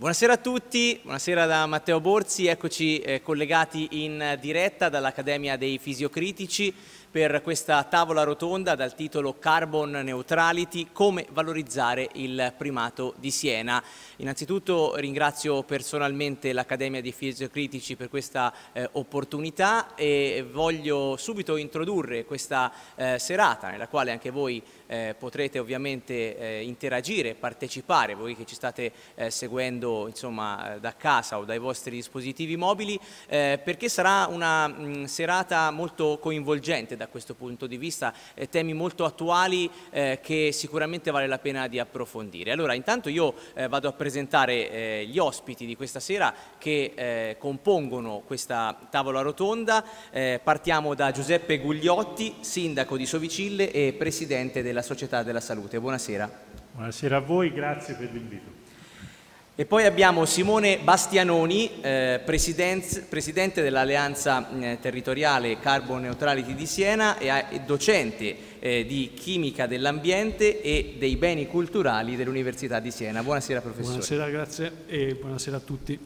Buonasera a tutti, buonasera da Matteo Borzi, eccoci eh, collegati in diretta dall'Accademia dei Fisiocritici per questa tavola rotonda dal titolo Carbon Neutrality, come valorizzare il primato di Siena. Innanzitutto ringrazio personalmente l'Accademia dei Fisiocritici per questa eh, opportunità e voglio subito introdurre questa eh, serata nella quale anche voi eh, potrete ovviamente eh, interagire, partecipare, voi che ci state eh, seguendo insomma, eh, da casa o dai vostri dispositivi mobili, eh, perché sarà una mh, mm, serata molto coinvolgente da questo punto di vista, eh, temi molto attuali che sicuramente vale la pena di approfondire. Allora intanto io vado a presentare gli ospiti di questa sera che compongono questa tavola rotonda, partiamo da Giuseppe Gugliotti, sindaco di Sovicille e presidente della della Società della Salute. Buonasera. Buonasera a voi, grazie per l'invito. E poi abbiamo Simone Bastianoni, eh, presidente dell'Alleanza eh, Territoriale Carbon Neutrality di Siena e, e docente eh, di Chimica dell'Ambiente e dei Beni Culturali dell'Università di Siena. Buonasera professore. Buonasera, grazie e buonasera a tutti.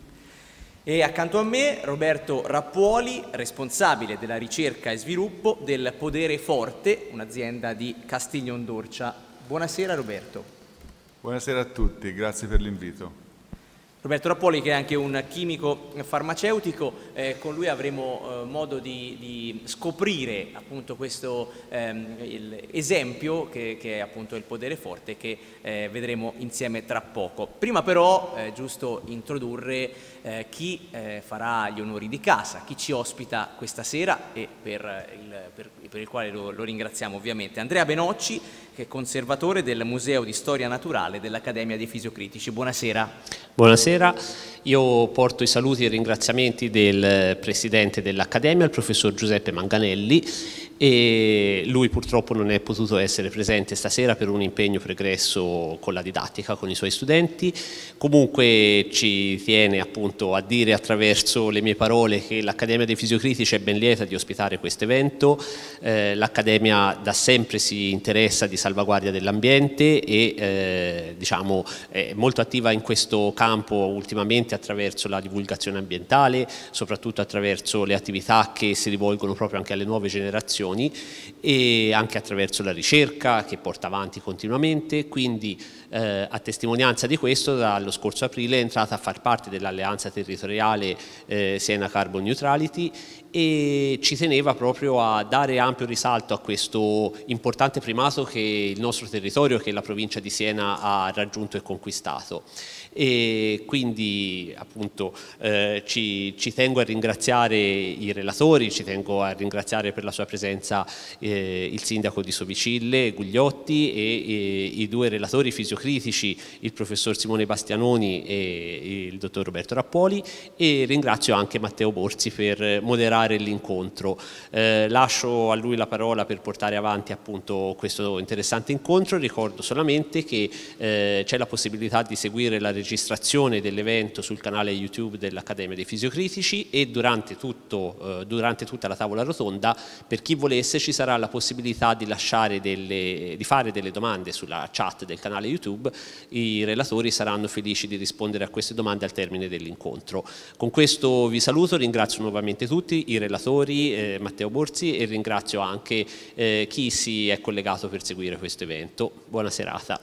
E accanto a me Roberto Rappuoli, responsabile della ricerca e sviluppo del Podere Forte, un'azienda di Castiglion d'Orcia. Buonasera Roberto. Buonasera a tutti, grazie per l'invito. Roberto Rappoli che è anche un chimico farmaceutico, eh, con lui avremo eh, modo di, di, scoprire appunto questo ehm, esempio che, che, è appunto il podere forte che eh, vedremo insieme tra poco. Prima però è eh, giusto introdurre eh, chi eh, farà gli onori di casa, chi ci ospita questa sera e per eh, il, per, per il quale lo, lo, ringraziamo ovviamente. Andrea Benocci, che è conservatore del Museo di Storia Naturale dell'Accademia dei Fisiocritici. Buonasera. Buonasera, io porto i saluti e i ringraziamenti del eh, Presidente dell'Accademia, il Professor Giuseppe Manganelli e lui purtroppo non è potuto essere presente stasera per un impegno pregresso con la didattica, con i suoi studenti, comunque ci tiene appunto a dire attraverso le mie parole che l'Accademia dei Fisiocritici è ben lieta di ospitare questo evento, eh, l'Accademia da sempre si interessa di salvaguardia dell'ambiente e eh, diciamo è molto attiva in questo campo ultimamente attraverso la divulgazione ambientale, soprattutto attraverso le attività che si rivolgono proprio anche alle nuove generazioni istituzioni e anche attraverso la ricerca che porta avanti continuamente, quindi eh, a testimonianza di questo dallo scorso aprile è entrata a far parte dell'alleanza territoriale eh, Siena Carbon Neutrality e ci teneva proprio a dare ampio risalto a questo importante primato che il nostro territorio, che la provincia di Siena ha raggiunto e conquistato e quindi appunto eh, ci, ci, tengo a ringraziare i relatori, ci tengo a ringraziare per la sua presenza eh, il sindaco di Sovicille, Gugliotti e, e, i due relatori fisiocritici, il professor Simone Bastianoni e il dottor Roberto Rappoli e ringrazio anche Matteo Borsi per moderare l'incontro. Eh, lascio a lui la parola per portare avanti appunto questo interessante incontro, ricordo solamente che eh, c'è la possibilità di seguire la registrazione registrazione dell'evento sul canale YouTube dell'Accademia dei Fisiocritici e durante, tutto, eh, durante, tutta la tavola rotonda per chi volesse ci sarà la possibilità di, delle, di fare delle domande sulla chat del canale YouTube, i relatori saranno felici di rispondere a queste domande al termine dell'incontro. Con questo vi saluto, ringrazio nuovamente tutti, i relatori, eh, Matteo Borzi e ringrazio anche eh, chi si è collegato per seguire questo evento. Buona serata.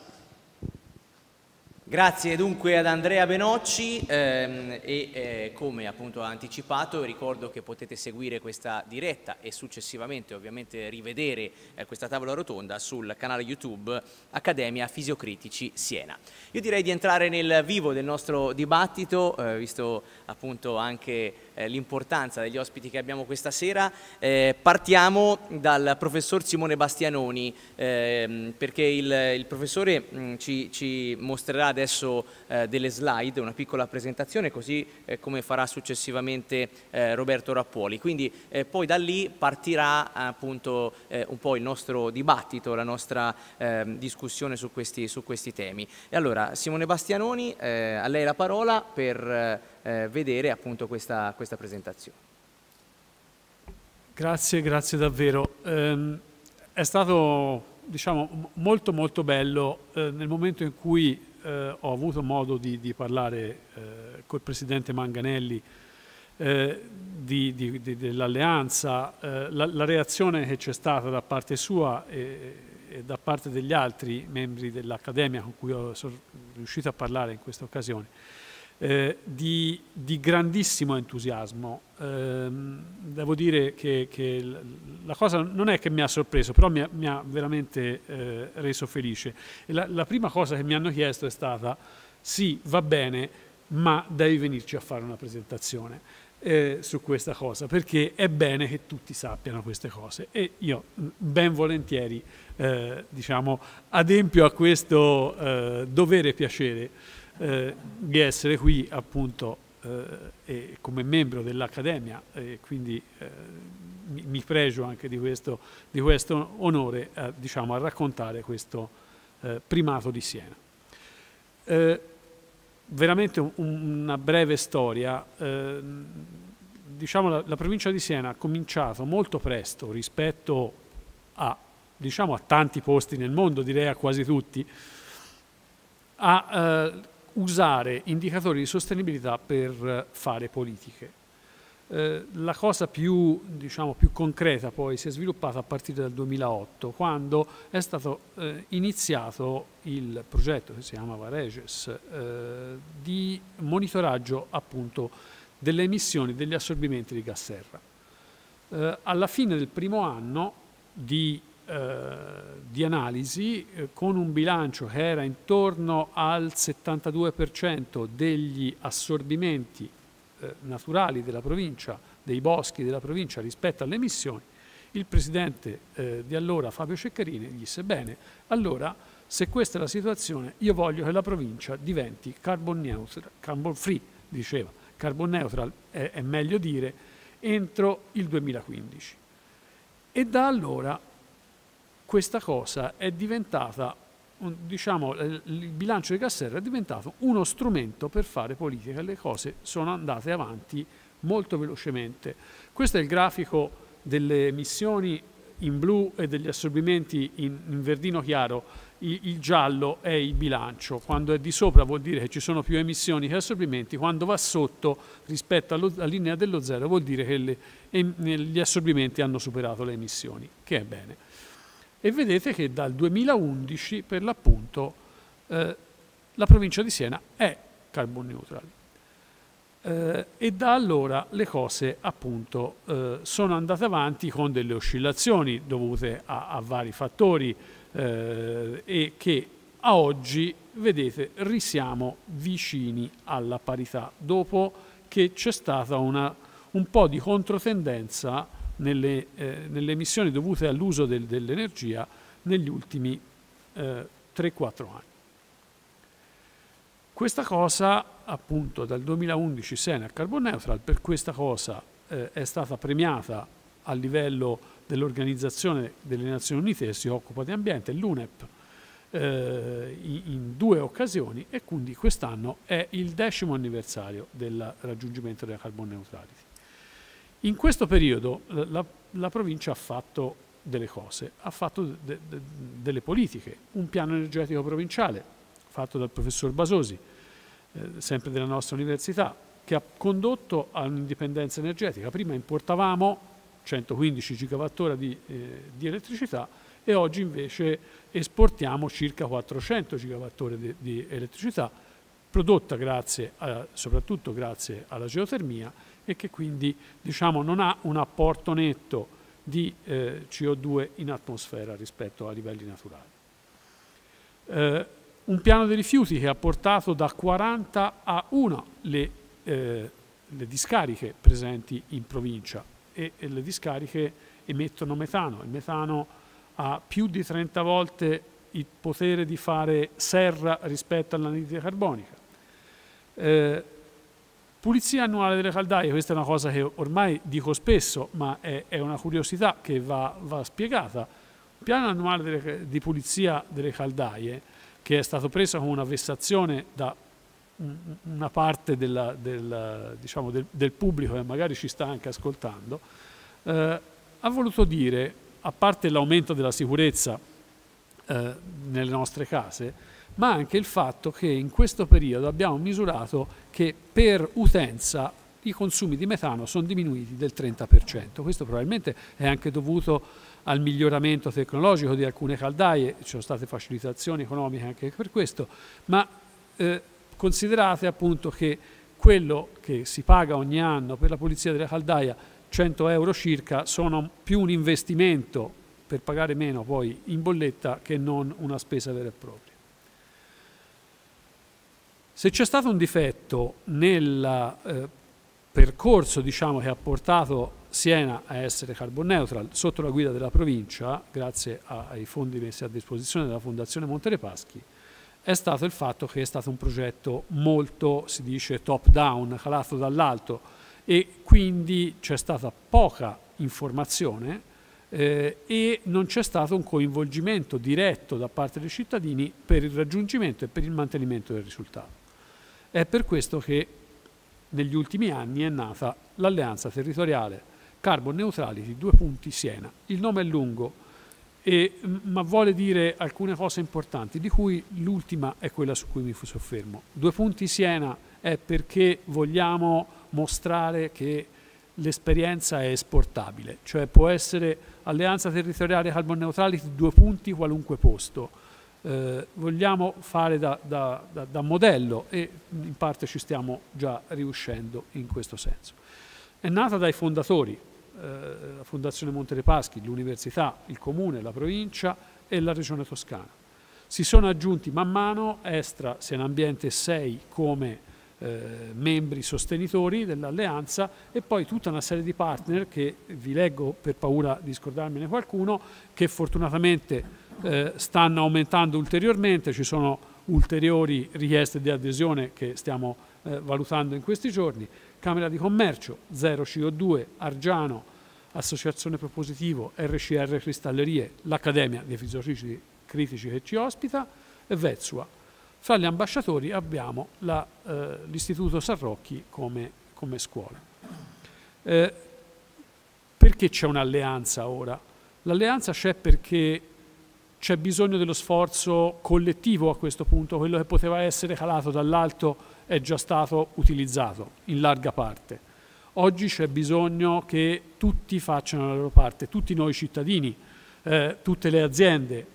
Grazie dunque ad Andrea Benocci ehm, e eh, come appunto ha anticipato ricordo che potete seguire questa diretta e successivamente ovviamente rivedere eh, questa tavola rotonda sul canale YouTube Accademia Fisiocritici Siena. Io direi di entrare nel vivo del nostro dibattito, eh, visto appunto anche eh, l'importanza degli ospiti che abbiamo questa sera. Eh, partiamo dal professor Simone Bastianoni ehm, perché il, il professore mh, mm, ci, ci mostrerà adesso eh, delle slide, una piccola presentazione, così eh, come farà successivamente eh, Roberto Rappuoli. Quindi eh, poi da lì partirà appunto eh, un po' il nostro dibattito, la nostra ehm, discussione su questi, su questi, temi. E allora Simone Bastianoni, eh, a lei la parola per vedere appunto questa, questa, presentazione. Grazie, grazie davvero. Ehm, è stato diciamo, molto molto bello eh, nel momento in cui eh, ho avuto modo di, di parlare eh, col Presidente Manganelli eh, dell'alleanza, eh, la, la, reazione che c'è stata da parte sua e, e da parte degli altri membri dell'Accademia con cui sono riuscito a parlare in questa occasione eh, di, di, grandissimo entusiasmo. Eh, devo dire che, che, la cosa non è che mi ha sorpreso, però mi ha, mi ha veramente eh, reso felice. La, la, prima cosa che mi hanno chiesto è stata, sì, va bene, ma devi venirci a fare una presentazione. Eh, su questa cosa perché è bene che tutti sappiano queste cose e io mm, ben volentieri eh, diciamo adempio a questo eh, dovere e piacere eh, di essere qui appunto eh, come membro dell'Accademia e quindi eh, mi, mi, pregio anche di questo, di questo onore diciamo, a raccontare questo eh, primato di Siena. veramente un, una breve storia. Diciamo, la, la, provincia di Siena ha cominciato molto presto rispetto a, diciamo, a tanti posti nel mondo, direi a quasi tutti, a eh, usare indicatori di sostenibilità per eh, fare politiche. Eh, la cosa più, diciamo, più, concreta poi si è sviluppata a partire dal 2008, quando è stato eh, iniziato il progetto che si chiamava Reges eh, di monitoraggio appunto delle emissioni degli assorbimenti di gas serra. Eh, alla fine del primo anno di eh, di analisi eh, con un bilancio che era intorno al 72% degli assorbimenti eh, naturali della provincia, dei boschi della provincia rispetto alle emissioni, il presidente eh, di allora, Fabio Ceccarini, disse bene, allora se questa è la situazione io voglio che la provincia diventi carbon neutral, carbon free, diceva, carbon neutral è, è meglio dire, entro il 2015. E da allora questa cosa è diventata, diciamo, eh, il bilancio di Casserra è diventato uno strumento per fare politica, e le cose sono andate avanti molto velocemente. Questo è il grafico delle emissioni in blu e degli assorbimenti in, in verdino chiaro, il, il, giallo è il bilancio, quando è di sopra vuol dire che ci sono più emissioni che assorbimenti, quando va sotto rispetto allo, alla linea dello zero vuol dire che le, em, gli assorbimenti hanno superato le emissioni, che è bene e vedete che dal 2011 per l'appunto eh, la provincia di Siena è carbon neutral. Eh, e da allora le cose appunto eh, sono andate avanti con delle oscillazioni dovute a, a vari fattori eh, e che a oggi vedete risiamo vicini alla parità dopo che c'è stata una, un po' di controtendenza nelle, eh, nelle emissioni dovute all'uso del, dell'energia negli ultimi eh, 3-4 anni. Questa cosa, appunto, dal 2011 Sena Carbon Neutral, per questa cosa eh, è stata premiata a livello dell'Organizzazione delle Nazioni Unite che si occupa di ambiente, l'UNEP, eh, in due occasioni e quindi quest'anno è il decimo anniversario del raggiungimento della carbon neutrality. In questo periodo eh, la, la provincia ha fatto delle cose, ha fatto de, de, delle politiche, un piano energetico provinciale fatto dal professor Basosi, eh, sempre della nostra università, che ha condotto a un'indipendenza energetica. Prima importavamo 115 gigawattora di, eh, di, elettricità e oggi invece esportiamo circa 400 gigawattore di, di elettricità prodotta grazie a, soprattutto grazie alla geotermia e che quindi diciamo, non ha un apporto netto di eh, CO2 in atmosfera rispetto a livelli naturali. Eh, un piano dei rifiuti che ha portato da 40 a 1 le, eh, le discariche presenti in provincia e, e, le discariche emettono metano. Il metano ha più di 30 volte il potere di fare serra rispetto all'anidride carbonica. Eh, Pulizia annuale delle caldaie, questa è una cosa che ormai dico spesso, ma è, è una curiosità che va, va spiegata. Il piano annuale delle, di pulizia delle caldaie, che è stato preso come una vessazione da una parte della, della, diciamo, del, del, pubblico che magari ci sta anche ascoltando, eh, ha voluto dire, a parte l'aumento della sicurezza eh, nelle nostre case, ma anche il fatto che in questo periodo abbiamo misurato che per utenza i consumi di metano sono diminuiti del 30%. Questo probabilmente è anche dovuto al miglioramento tecnologico di alcune caldaie, ci sono state facilitazioni economiche anche per questo, ma eh, considerate appunto che quello che si paga ogni anno per la pulizia della caldaia, 100 euro circa, sono più un investimento per pagare meno poi in bolletta che non una spesa vera e propria. Se c'è stato un difetto nel eh, percorso diciamo, che ha portato Siena a essere carbon neutral sotto la guida della provincia, grazie ai fondi messi a disposizione della Fondazione Monte dei Paschi, è stato il fatto che è stato un progetto molto, si dice, top down, calato dall'alto e quindi c'è stata poca informazione eh, e non c'è stato un coinvolgimento diretto da parte dei cittadini per il raggiungimento e per il mantenimento del risultato. È per questo che negli ultimi anni è nata l'alleanza territoriale Carbon Neutrality due punti Siena. Il nome è lungo, e, ma vuole dire alcune cose importanti, di cui l'ultima è quella su cui mi soffermo. Due punti Siena è perché vogliamo mostrare che l'esperienza è esportabile, cioè può essere alleanza territoriale carbon neutrality due punti qualunque posto eh, vogliamo fare da, da, da, da, modello e in parte ci stiamo già riuscendo in questo senso. È nata dai fondatori, eh, la Fondazione Monte dei Paschi, l'Università, il Comune, la Provincia e la Regione Toscana. Si sono aggiunti man mano Estra, Senambiente 6 come eh, membri sostenitori dell'alleanza e poi tutta una serie di partner che vi leggo per paura di scordarmene qualcuno che fortunatamente eh, stanno aumentando ulteriormente, ci sono ulteriori richieste di adesione che stiamo eh, valutando in questi giorni. Camera di Commercio, 0 CO2, Argiano, Associazione Propositivo, RCR Cristallerie, l'Accademia dei Fisiologici Critici che ci ospita e Vezua. Fra gli ambasciatori abbiamo eh, l'Istituto eh, Sarrocchi come, come scuola. Eh, perché c'è un'alleanza ora? L'alleanza c'è perché c'è bisogno dello sforzo collettivo a questo punto, quello che poteva essere calato dall'alto è già stato utilizzato in larga parte. Oggi c'è bisogno che tutti facciano la loro parte, tutti noi cittadini, eh, tutte le aziende,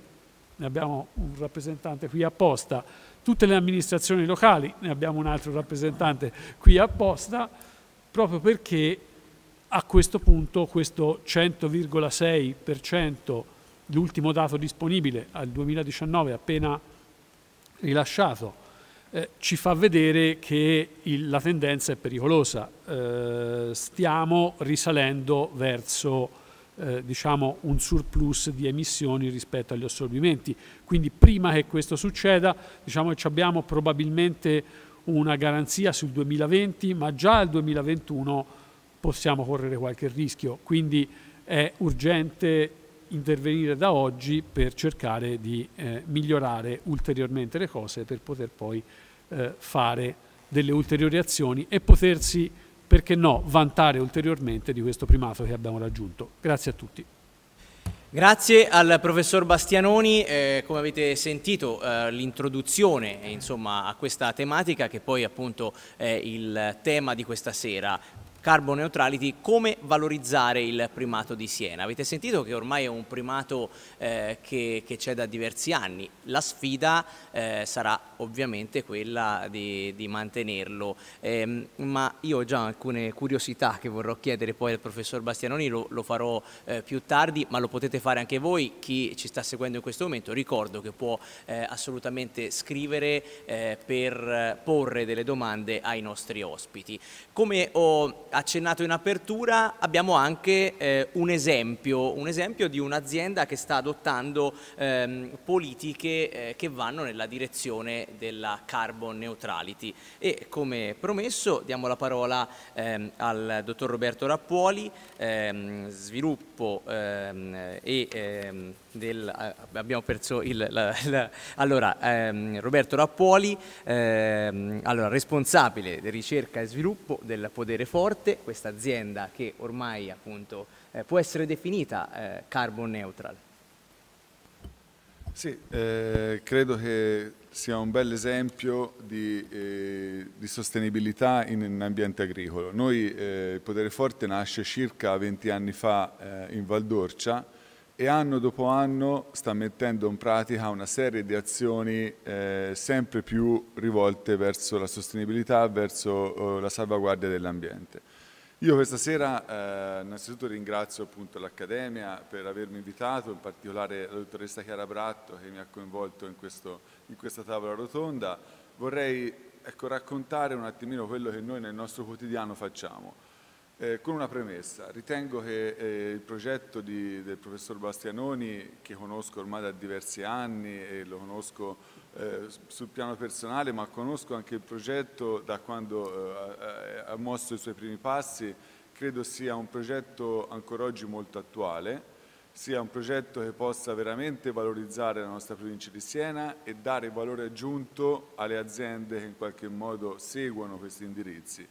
ne abbiamo un rappresentante qui apposta, tutte le amministrazioni locali, ne abbiamo un altro rappresentante qui apposta, proprio perché a questo punto questo 100,6% l'ultimo dato disponibile al 2019 appena rilasciato, eh, ci fa vedere che il, la tendenza è pericolosa. Eh, stiamo risalendo verso eh, diciamo un surplus di emissioni rispetto agli assorbimenti. Quindi prima che questo succeda diciamo che abbiamo probabilmente una garanzia sul 2020, ma già al 2021 possiamo correre qualche rischio. Quindi è urgente intervenire da oggi per cercare di eh, migliorare ulteriormente le cose per poter poi eh, fare delle ulteriori azioni e potersi, perché no, vantare ulteriormente di questo primato che abbiamo raggiunto. Grazie a tutti. Grazie al professor Bastianoni, eh, come avete sentito eh, l'introduzione eh, a questa tematica che poi appunto è il tema di questa sera, Carbon Neutrality, come valorizzare il primato di Siena. Avete sentito che ormai è un primato eh, che, c'è da diversi anni, la sfida eh, sarà ovviamente quella di, di mantenerlo, eh, ma io ho già alcune curiosità che vorrò chiedere poi al professor Bastianoni, lo, lo farò eh, più tardi, ma lo potete fare anche voi, chi ci sta seguendo in questo momento, ricordo che può eh, assolutamente scrivere eh, per porre delle domande ai nostri ospiti. Come ho accennato in apertura, abbiamo anche eh, un, esempio, un, esempio, di un'azienda che sta adottando ehm, politiche eh, che vanno nella direzione della carbon neutrality. E come promesso diamo la parola ehm, al dottor Roberto Rappuoli, ehm, sviluppo ehm, e ehm, del, eh, abbiamo perso il... La, la, allora, ehm, Roberto Rappuoli, ehm, allora, responsabile di ricerca e sviluppo del Podere Forte, questa azienda che ormai appunto eh, può essere definita eh, carbon neutral. Sì, eh, credo che sia un bel esempio di, eh, di sostenibilità in, in, ambiente agricolo. Noi, eh, il Podere Forte nasce circa 20 anni fa eh, in Valdorcia e anno dopo anno sta mettendo in pratica una serie di azioni eh, sempre più rivolte verso la sostenibilità, verso eh, la salvaguardia dell'ambiente. Io questa sera eh, innanzitutto ringrazio l'Accademia per avermi invitato, in particolare la dottoressa Chiara Bratto che mi ha coinvolto in, questo, in questa tavola rotonda. Vorrei ecco, raccontare un attimino quello che noi nel nostro quotidiano facciamo. Eh, con una premessa, ritengo che eh, il progetto di, del professor Bastianoni, che conosco ormai da diversi anni e lo conosco eh, sul piano personale, ma conosco anche il progetto da quando eh, ha mosso i suoi primi passi, credo sia un progetto ancora oggi molto attuale, sia un progetto che possa veramente valorizzare la nostra provincia di Siena e dare valore aggiunto alle aziende che in qualche modo seguono questi indirizzi.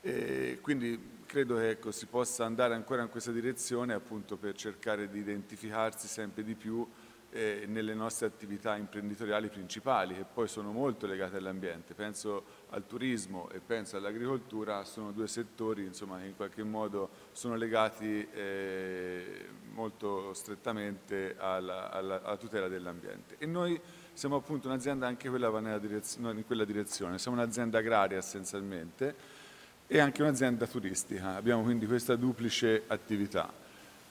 E eh, quindi credo che ecco, si possa andare ancora in questa direzione appunto per cercare di identificarsi sempre di più eh, nelle nostre attività imprenditoriali principali che poi sono molto legate all'ambiente. Penso al turismo e penso all'agricoltura, sono due settori insomma, che in qualche modo sono legati eh, molto strettamente alla, alla, alla tutela dell'ambiente. E noi siamo appunto un'azienda anche quella in quella direzione, siamo un'azienda agraria essenzialmente e anche un'azienda turistica. Abbiamo quindi questa duplice attività.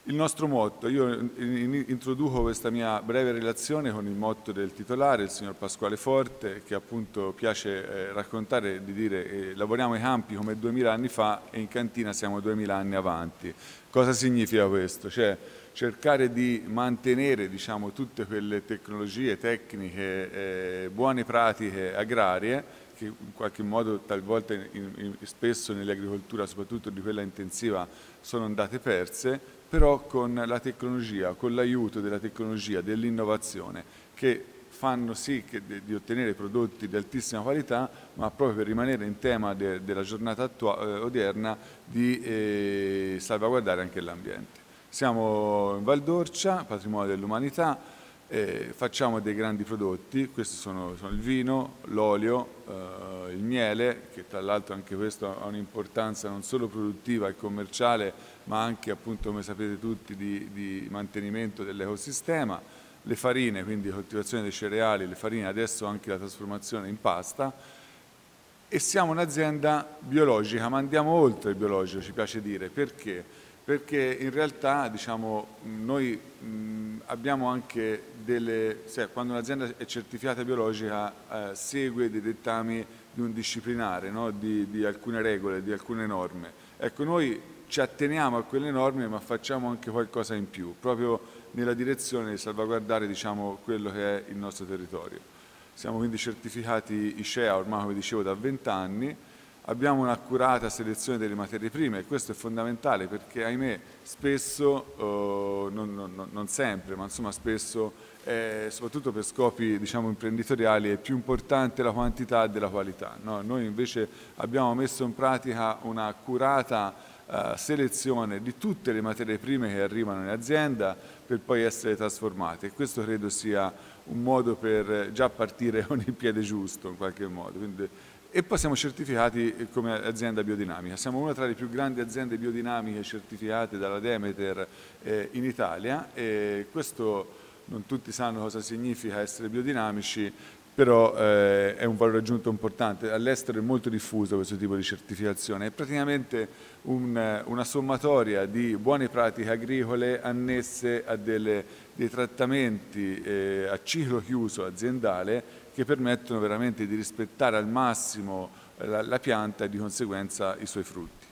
Il nostro motto, io introduco questa mia breve relazione con il motto del titolare, il signor Pasquale Forte, che appunto piace eh, raccontare di dire eh, lavoriamo ai campi come 2000 anni fa e in cantina siamo 2000 anni avanti. Cosa significa questo? Cioè, cercare di mantenere diciamo, tutte quelle tecnologie, tecniche, eh, buone pratiche agrarie che in qualche modo talvolta in, in, spesso nell'agricoltura, soprattutto di quella intensiva, sono andate perse, però con la tecnologia, con l'aiuto della tecnologia, dell'innovazione, che fanno sì che, di ottenere prodotti di altissima qualità, ma proprio per rimanere in tema de, della giornata eh, odierna, di eh, salvaguardare anche l'ambiente. Siamo in Valdorcia, patrimonio dell'umanità, eh, facciamo dei grandi prodotti, questi sono, sono il vino, l'olio, eh, il miele, che tra l'altro anche questo ha un'importanza non solo produttiva e commerciale, ma anche appunto, come sapete tutti, di, di mantenimento dell'ecosistema, le farine, quindi coltivazione dei cereali, le farine, adesso anche la trasformazione in pasta. E siamo un'azienda biologica, ma andiamo oltre il biologico, ci piace dire, perché? perché in realtà diciamo, noi mh, abbiamo anche delle, cioè, quando un'azienda è certificata biologica eh, segue dei dettami di un disciplinare, no? di, di, alcune regole, di alcune norme. Ecco, noi ci atteniamo a quelle norme ma facciamo anche qualcosa in più, proprio nella direzione di salvaguardare diciamo, quello che è il nostro territorio. Siamo quindi certificati ICEA ormai come dicevo da 20 anni abbiamo un'accurata selezione delle materie prime e questo è fondamentale perché ahimè spesso, eh, non, non, non, sempre, ma insomma spesso, eh, soprattutto per scopi diciamo, imprenditoriali, è più importante la quantità della qualità. No? Noi invece abbiamo messo in pratica un'accurata Uh, selezione di tutte le materie prime che arrivano in azienda per poi essere trasformate. E questo credo sia un modo per già partire con il piede giusto in qualche modo. Quindi e poi siamo certificati come azienda biodinamica. Siamo una tra le più grandi aziende biodinamiche certificate dalla Demeter eh, in Italia e questo non tutti sanno cosa significa essere biodinamici, però eh, è un valore aggiunto importante. All'estero è molto diffuso questo tipo di certificazione, è praticamente un, una sommatoria di buone pratiche agricole annesse a delle, dei trattamenti eh, a ciclo chiuso aziendale che permettono veramente di rispettare al massimo eh, la, la pianta e di conseguenza i suoi frutti.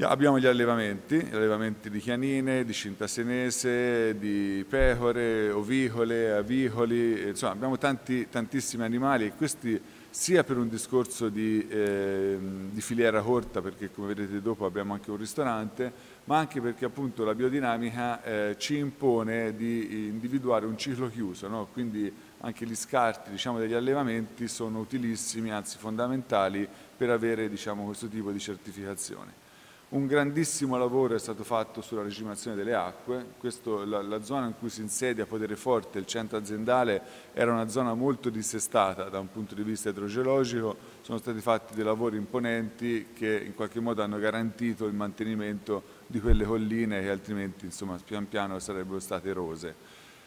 Abbiamo gli allevamenti, gli allevamenti di chianine, di cintasenese, di pecore, ovicole, avicoli, eh, insomma abbiamo tanti, tantissimi animali e questi sia per un discorso di, eh, di filiera corta, perché come vedete dopo abbiamo anche un ristorante, ma anche perché appunto la biodinamica eh, ci impone di individuare un ciclo chiuso, no? quindi anche gli scarti diciamo, degli allevamenti sono utilissimi, anzi fondamentali, per avere diciamo, questo tipo di certificazione. Un grandissimo lavoro è stato fatto sulla regimazione delle acque, Questo, la, la, zona in cui si insedia Podere Forte, il centro aziendale, era una zona molto dissestata da un punto di vista idrogeologico, sono stati fatti dei lavori imponenti che in qualche modo hanno garantito il mantenimento di quelle colline che altrimenti insomma, pian piano sarebbero state erose.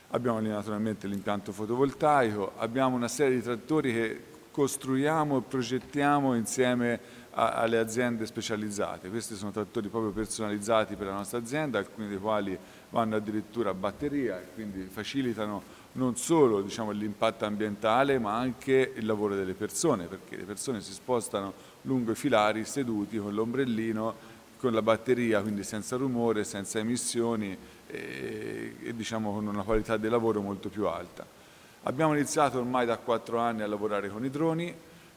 Abbiamo lì naturalmente l'impianto fotovoltaico, abbiamo una serie di trattori che costruiamo e progettiamo insieme a, alle aziende specializzate. Questi sono trattori proprio personalizzati per la nostra azienda, alcuni dei quali vanno addirittura a batteria e quindi facilitano non solo diciamo, l'impatto ambientale ma anche il lavoro delle persone, perché le persone si spostano lungo i filari seduti con l'ombrellino con la batteria, quindi senza rumore, senza emissioni e, e diciamo con una qualità di lavoro molto più alta. Abbiamo iniziato ormai da quattro anni a lavorare con i droni,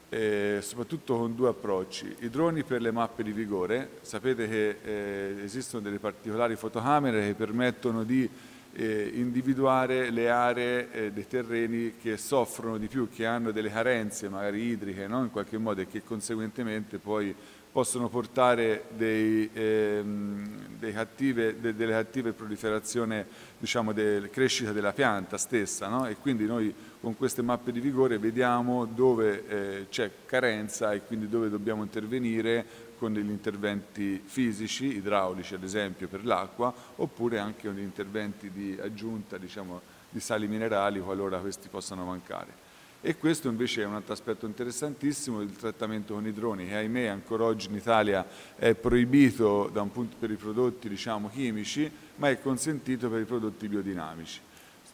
eh, soprattutto con due approcci. I droni per le mappe di vigore, sapete che eh, esistono delle particolari fotocamere che permettono di eh, individuare le aree eh, dei terreni che soffrono di più, che hanno delle carenze magari idriche no? in qualche modo e che conseguentemente poi possono portare dei, ehm, dei cattive, de, delle cattive proliferazioni, diciamo, della crescita della pianta stessa. No? E quindi noi con queste mappe di vigore vediamo dove eh, c'è carenza e quindi dove dobbiamo intervenire con degli interventi fisici, idraulici ad esempio per l'acqua, oppure anche con gli interventi di aggiunta diciamo, di sali minerali qualora questi possano mancare. E questo invece è un altro aspetto interessantissimo, il trattamento con i droni, che ahimè ancora oggi in Italia è proibito punto, per i prodotti diciamo, chimici, ma è consentito per i prodotti biodinamici.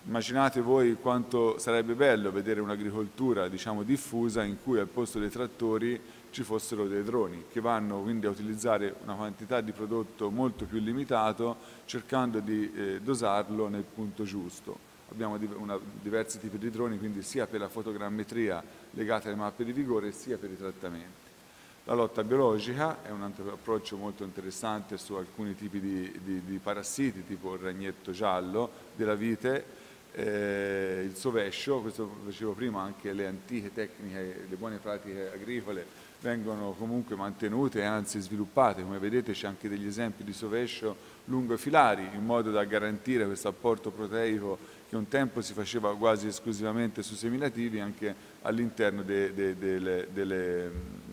Immaginate voi quanto sarebbe bello vedere un'agricoltura diciamo, diffusa in cui al posto dei trattori ci fossero dei droni che vanno quindi a utilizzare una quantità di prodotto molto più limitato cercando di eh, dosarlo nel punto giusto abbiamo una, diversi tipi di droni, quindi sia per la fotogrammetria legata alle mappe di vigore, sia per i trattamenti. La lotta biologica è un altro approccio molto interessante su alcuni tipi di, di, di parassiti, tipo il ragnetto giallo della vite, eh, il sovescio, questo dicevo prima, anche le antiche tecniche, le buone pratiche agricole vengono comunque mantenute e anzi sviluppate, come vedete c'è anche degli esempi di sovescio lungo i filari, in modo da garantire questo apporto proteico che un tempo si faceva quasi esclusivamente su seminativi anche all'interno de, de, de, delle,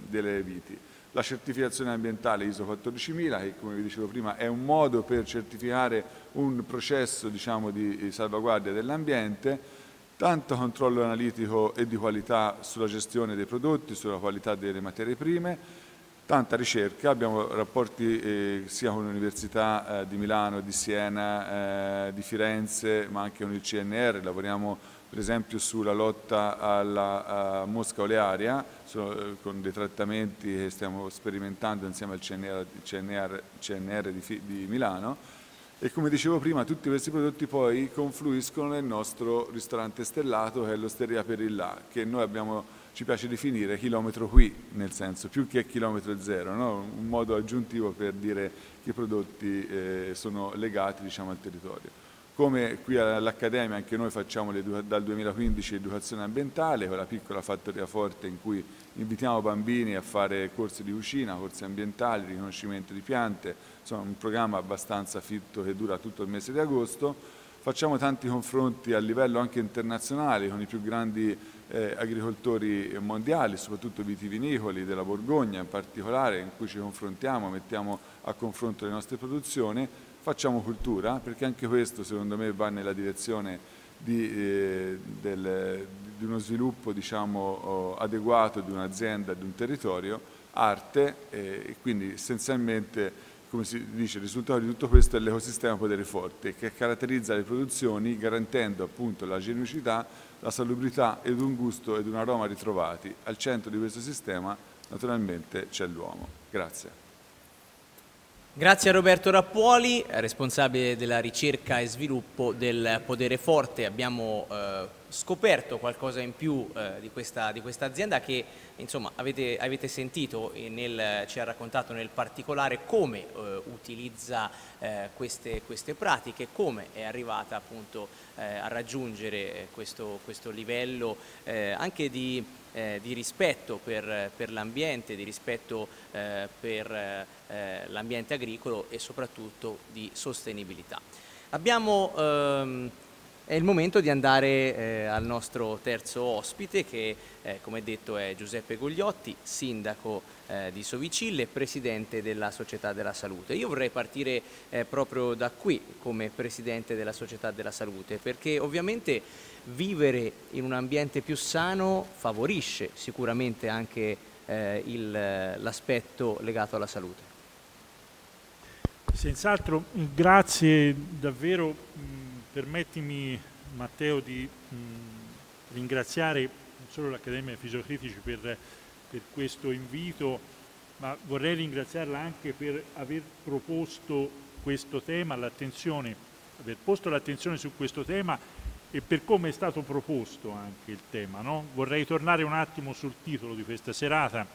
delle viti. La certificazione ambientale ISO 14000 che come vi dicevo prima è un modo per certificare un processo diciamo, di eh, salvaguardia dell'ambiente, tanto controllo analitico e di qualità sulla gestione dei prodotti, sulla qualità delle materie prime, tanta ricerca, abbiamo rapporti eh, sia con l'Università eh, di Milano, di Siena, eh, di Firenze, ma anche con il CNR, lavoriamo per esempio sulla lotta alla eh, mosca olearia, eh, con dei trattamenti che stiamo sperimentando insieme al CNR, CNR, CNR di, di Milano. E come dicevo prima, tutti questi prodotti poi confluiscono nel nostro ristorante stellato che è l'Osteria Perillà, che noi abbiamo ci piace definire chilometro qui, nel senso più che chilometro zero, no? un modo aggiuntivo per dire che i prodotti eh, sono legati diciamo, al territorio. Come qui all'Accademia anche noi facciamo dal 2015 l'educazione ambientale, con la piccola fattoria forte in cui invitiamo bambini a fare corsi di cucina, corsi ambientali, riconoscimento di piante, insomma un programma abbastanza fitto che dura tutto il mese di agosto. Facciamo tanti confronti a livello anche internazionale con i più grandi eh, agricoltori mondiali, soprattutto vitivinicoli della Borgogna in particolare, in cui ci confrontiamo, mettiamo a confronto le nostre produzioni, facciamo cultura, perché anche questo secondo me va nella direzione di, eh, del, di uno sviluppo diciamo, adeguato di un'azienda, di un territorio, arte eh, e quindi essenzialmente come si dice, il risultato di tutto questo è l'ecosistema potere forte che caratterizza le produzioni garantendo appunto la genuicità la salubrità ed un gusto ed un aroma ritrovati. Al centro di questo sistema naturalmente c'è l'uomo. Grazie. Grazie a Roberto Rappuoli, responsabile della ricerca e sviluppo del Podere Forte. Abbiamo eh, scoperto qualcosa in più eh, di, questa, di, questa, azienda che insomma, avete, avete, sentito e nel, ci ha raccontato nel particolare come eh, utilizza eh, queste, queste, pratiche, come è arrivata appunto eh, a raggiungere questo, questo livello eh, anche di, eh, di, rispetto per, per l'ambiente, di rispetto per l'ambiente agricolo e soprattutto di sostenibilità. Abbiamo ehm, è il momento di andare eh, al nostro terzo ospite che eh, come detto è Giuseppe Gogliotti, sindaco eh, di Sovicille e presidente della Società della Salute. Io vorrei partire eh, proprio da qui come presidente della Società della Salute perché ovviamente vivere in un ambiente più sano favorisce sicuramente anche eh, l'aspetto legato alla salute. Senz'altro grazie davvero Permettimi Matteo di mh, mm, ringraziare non solo l'Accademia dei Fisiocritici per, per questo invito, ma vorrei ringraziarla anche per aver proposto questo tema all'attenzione, aver posto l'attenzione su questo tema e per come è stato proposto anche il tema. No? Vorrei tornare un attimo sul titolo di questa serata,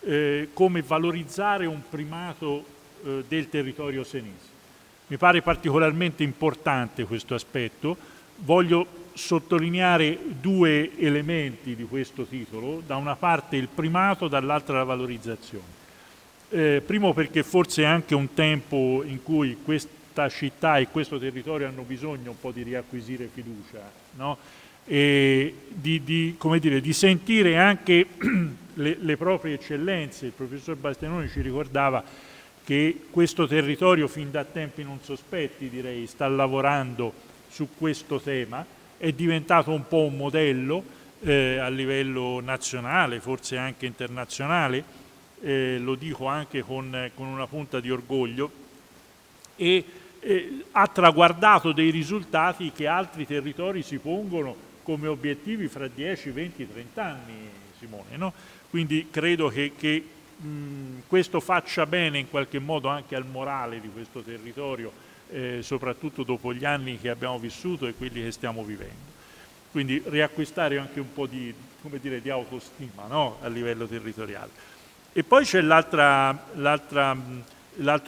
eh, come valorizzare un primato eh, del territorio senese. Mi pare particolarmente importante questo aspetto. Voglio sottolineare due elementi di questo titolo, da una parte il primato, dall'altra la valorizzazione. Eh, primo perché forse è anche un tempo in cui questa città e questo territorio hanno bisogno un po' di riacquisire fiducia, no? e di, di, dire, di, sentire anche le, le proprie eccellenze. Il professor Bastianoni ci ricordava che questo territorio fin da tempi non sospetti direi sta lavorando su questo tema, è diventato un po' un modello eh, a livello nazionale, forse anche internazionale, eh, lo dico anche con, con, una punta di orgoglio, e eh, ha traguardato dei risultati che altri territori si pongono come obiettivi fra 10, 20, 30 anni, Simone. No? Quindi credo che, che questo faccia bene in qualche modo anche al morale di questo territorio, eh, soprattutto dopo gli anni che abbiamo vissuto e quelli che stiamo vivendo. Quindi riacquistare anche un po' di, dire, di autostima no? a livello territoriale. E poi c'è l'altro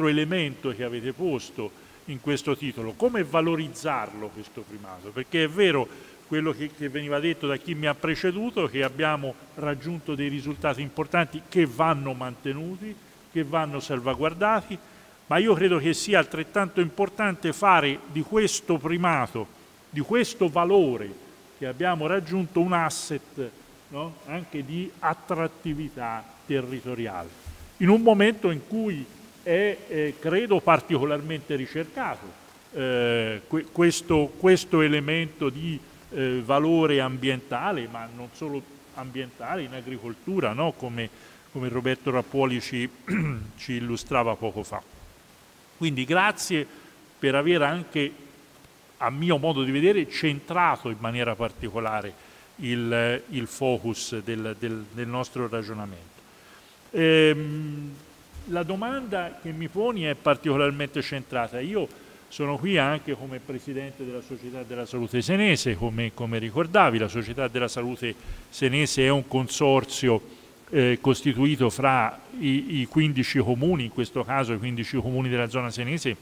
elemento che avete posto in questo titolo, come valorizzarlo questo primato, perché è vero quello che, che, veniva detto da chi mi ha preceduto, che abbiamo raggiunto dei risultati importanti che vanno mantenuti, che vanno salvaguardati, ma io credo che sia altrettanto importante fare di questo primato, di questo valore che abbiamo raggiunto un asset no? anche di attrattività territoriale, in un momento in cui è, eh, credo, particolarmente ricercato eh, questo, questo elemento di eh, valore ambientale, ma non solo ambientale, in agricoltura, no? come, come, Roberto Rappuoli ci, ci illustrava poco fa. Quindi grazie per aver anche, a mio modo di vedere, centrato in maniera particolare il, il, focus del, del, del nostro ragionamento. Ehm, la domanda che mi poni è particolarmente centrata. Io sono qui anche come presidente della Società della Salute Senese, come, come ricordavi, la Società della Salute Senese è un consorzio eh, costituito fra i, i, 15 comuni, in questo caso i 15 comuni della zona senese,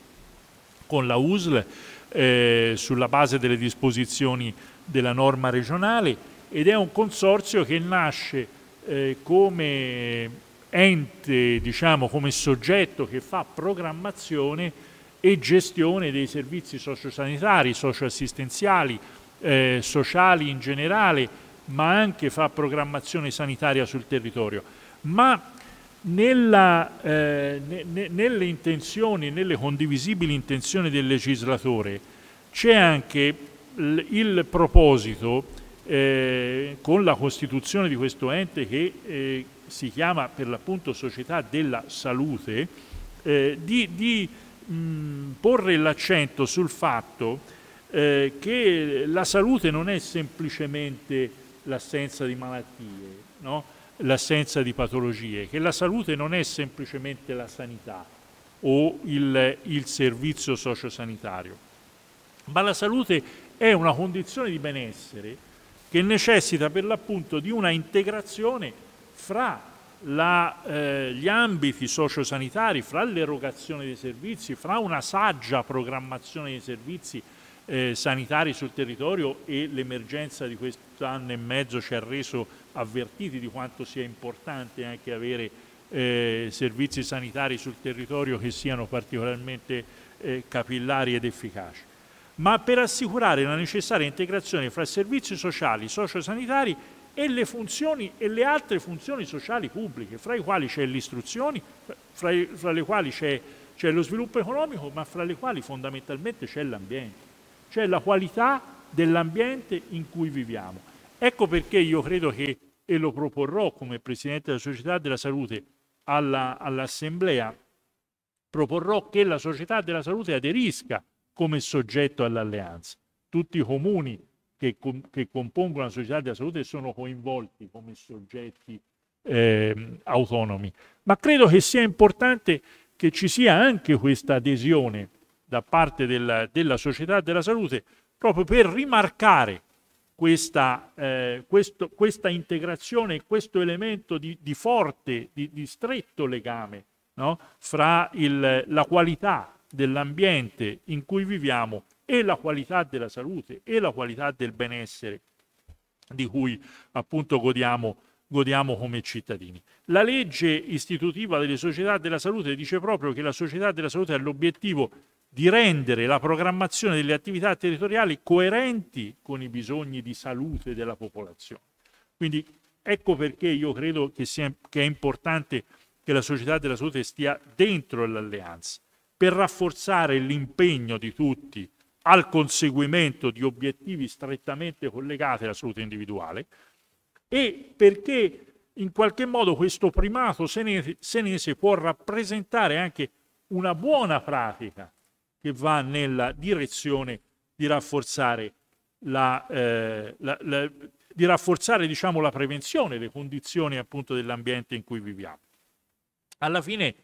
con la USL eh, sulla base delle disposizioni della norma regionale ed è un consorzio che nasce eh, come ente, diciamo come soggetto che fa programmazione e gestione dei servizi sociosanitari, socioassistenziali, eh, sociali in generale, ma anche fa programmazione sanitaria sul territorio. Ma nella, eh, ne, nelle intenzioni, nelle condivisibili intenzioni del legislatore c'è anche il proposito eh, con la costituzione di questo ente che eh, si chiama per l'appunto Società della Salute eh, di, di Mm, porre l'accento sul fatto eh, che la salute non è semplicemente l'assenza di malattie, no? l'assenza di patologie, che la salute non è semplicemente la sanità o il, il servizio sociosanitario, ma la salute è una condizione di benessere che necessita per l'appunto di una integrazione fra la, eh, gli ambiti sociosanitari, fra l'erogazione dei servizi, fra una saggia programmazione dei servizi eh, sanitari sul territorio e l'emergenza di quest'anno e mezzo ci ha reso avvertiti di quanto sia importante anche avere eh, servizi sanitari sul territorio che siano particolarmente eh, capillari ed efficaci ma per assicurare la necessaria integrazione fra servizi sociali, sociosanitari e le funzioni e le altre funzioni sociali pubbliche, fra le quali c'è l'istruzione, fra, fra, le quali c'è, lo sviluppo economico, ma fra le quali fondamentalmente c'è l'ambiente, c'è la qualità dell'ambiente in cui viviamo. Ecco perché io credo che, e lo proporrò come Presidente della Società della Salute all'Assemblea, proporrò che la Società della Salute aderisca come soggetto all'alleanza. Tutti i comuni che, che compongono la società della salute sono coinvolti come soggetti eh, autonomi. Ma credo che sia importante che ci sia anche questa adesione da parte della, della società della salute proprio per rimarcare questa, eh, questo, questa integrazione, questo elemento di, di forte, di, di, stretto legame no? fra il, la qualità dell'ambiente in cui viviamo e la qualità della salute e la qualità del benessere di cui appunto godiamo, godiamo come cittadini. La legge istitutiva delle società della salute dice proprio che la società della salute ha l'obiettivo di rendere la programmazione delle attività territoriali coerenti con i bisogni di salute della popolazione. Quindi ecco perché io credo che, sia, che è importante che la società della salute stia dentro l'alleanza, per rafforzare l'impegno di tutti al conseguimento di obiettivi strettamente collegati alla salute individuale e perché in qualche modo questo primato senese, senese può rappresentare anche una buona pratica che va nella direzione di rafforzare la, eh, la, la, di rafforzare diciamo, la prevenzione, le condizioni appunto dell'ambiente in cui viviamo. Alla fine,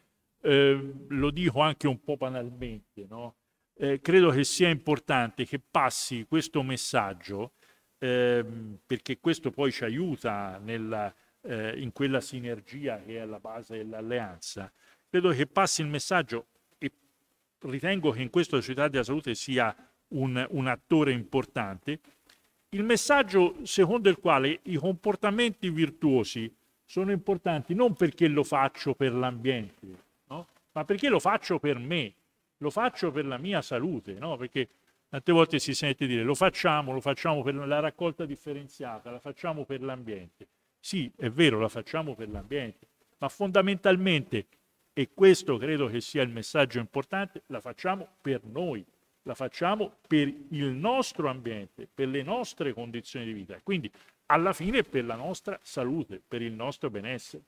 eh, lo dico anche un po' banalmente, no? eh, credo che sia importante che passi questo messaggio ehm, perché questo poi ci aiuta nella, eh, in quella sinergia che è alla base dell'alleanza. Credo che passi il messaggio e ritengo che in questo la società della salute sia un, un attore importante. Il messaggio secondo il quale i comportamenti virtuosi sono importanti non perché lo faccio per l'ambiente, no? ma perché lo faccio per me, lo faccio per la mia salute, no? perché tante volte si sente dire lo facciamo, lo facciamo per la raccolta differenziata, la facciamo per l'ambiente. Sì, è vero, la facciamo per l'ambiente, ma fondamentalmente, e questo credo che sia il messaggio importante, la facciamo per noi, la facciamo per il nostro ambiente, per le nostre condizioni di vita, quindi alla fine per la nostra salute, per il nostro benessere.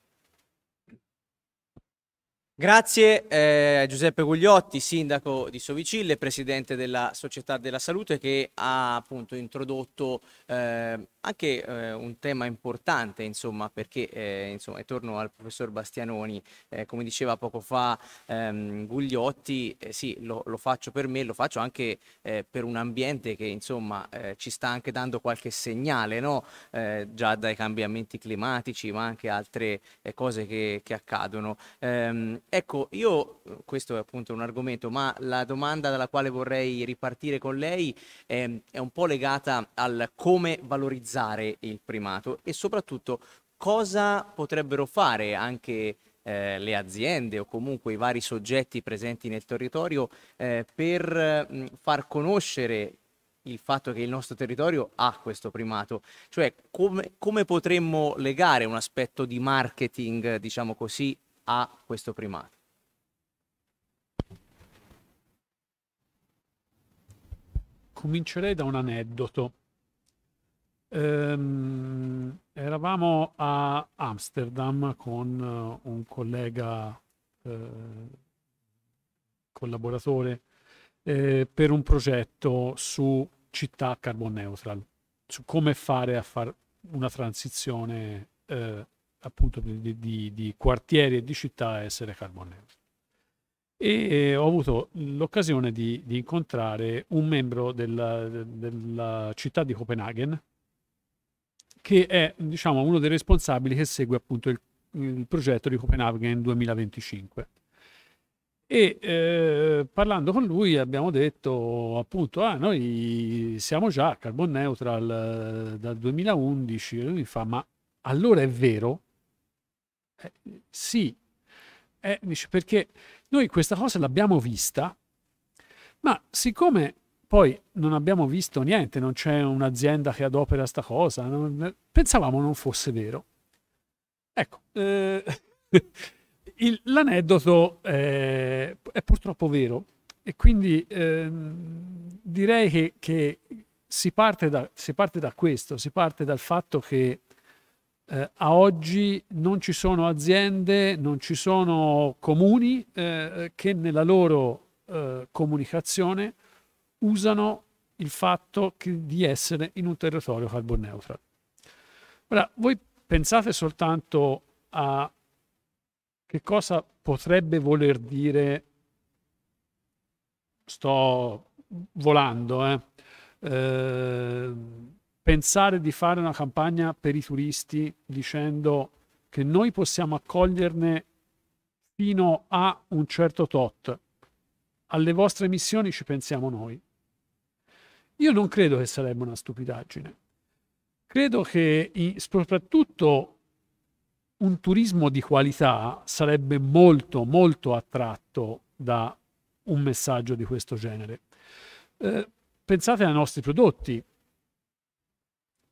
Grazie eh, Giuseppe Gugliotti, sindaco di Sovicille, presidente della Società della Salute che ha appunto introdotto eh, anche eh, un tema importante, insomma, perché, eh, insomma, torno al professor Bastianoni, eh, come diceva poco fa ehm, Gugliotti, eh, sì, lo, lo, faccio per me, lo faccio anche eh, per un ambiente che, insomma, eh, ci sta anche dando qualche segnale, no? già dai cambiamenti climatici, ma anche altre cose che, che accadono. Ehm, ecco, io, questo è appunto un argomento, ma la domanda dalla quale vorrei ripartire con lei ehm, è un po' legata al come valorizzare valorizzare il primato e soprattutto cosa potrebbero fare anche eh, le aziende o comunque i vari soggetti presenti nel territorio eh, per mh, mm, far conoscere il fatto che il nostro territorio ha questo primato, cioè come, come potremmo legare un aspetto di marketing, diciamo così, a questo primato. Comincerei da un aneddoto. Ehm, eravamo a Amsterdam con eh, un collega eh, collaboratore eh, per un progetto su città carbon neutral, su come fare a fare una transizione eh, appunto di, di, di, quartieri e di città a essere carbon neutral. E ho avuto l'occasione di, di incontrare un membro della, della città di Copenaghen, che è diciamo, uno dei responsabili che segue appunto il, il progetto di Copenaghen 2025. E eh, parlando con lui abbiamo detto appunto, ah, noi siamo già carbon neutral eh, dal 2011, e lui fa, ma allora è vero? Eh, sì, eh, perché noi questa cosa l'abbiamo vista, ma siccome poi non abbiamo visto niente, non c'è un'azienda che adopera sta cosa, non, eh, pensavamo non fosse vero. Ecco, eh, il, l'aneddoto eh, è purtroppo vero e quindi eh, direi che, che si, parte da, si, parte da, questo, si parte dal fatto che eh, a oggi non ci sono aziende, non ci sono comuni eh, che nella loro comunicazione usano il fatto che, di essere in un territorio carbon neutral. Ora, voi pensate soltanto a che cosa potrebbe voler dire sto volando, eh. Eh, pensare di fare una campagna per i turisti dicendo che noi possiamo accoglierne fino a un certo tot, alle vostre missioni ci pensiamo noi. Io non credo che sarebbe una stupidaggine. Credo che soprattutto un turismo di qualità sarebbe molto, molto attratto da un messaggio di questo genere. Eh, pensate ai nostri prodotti.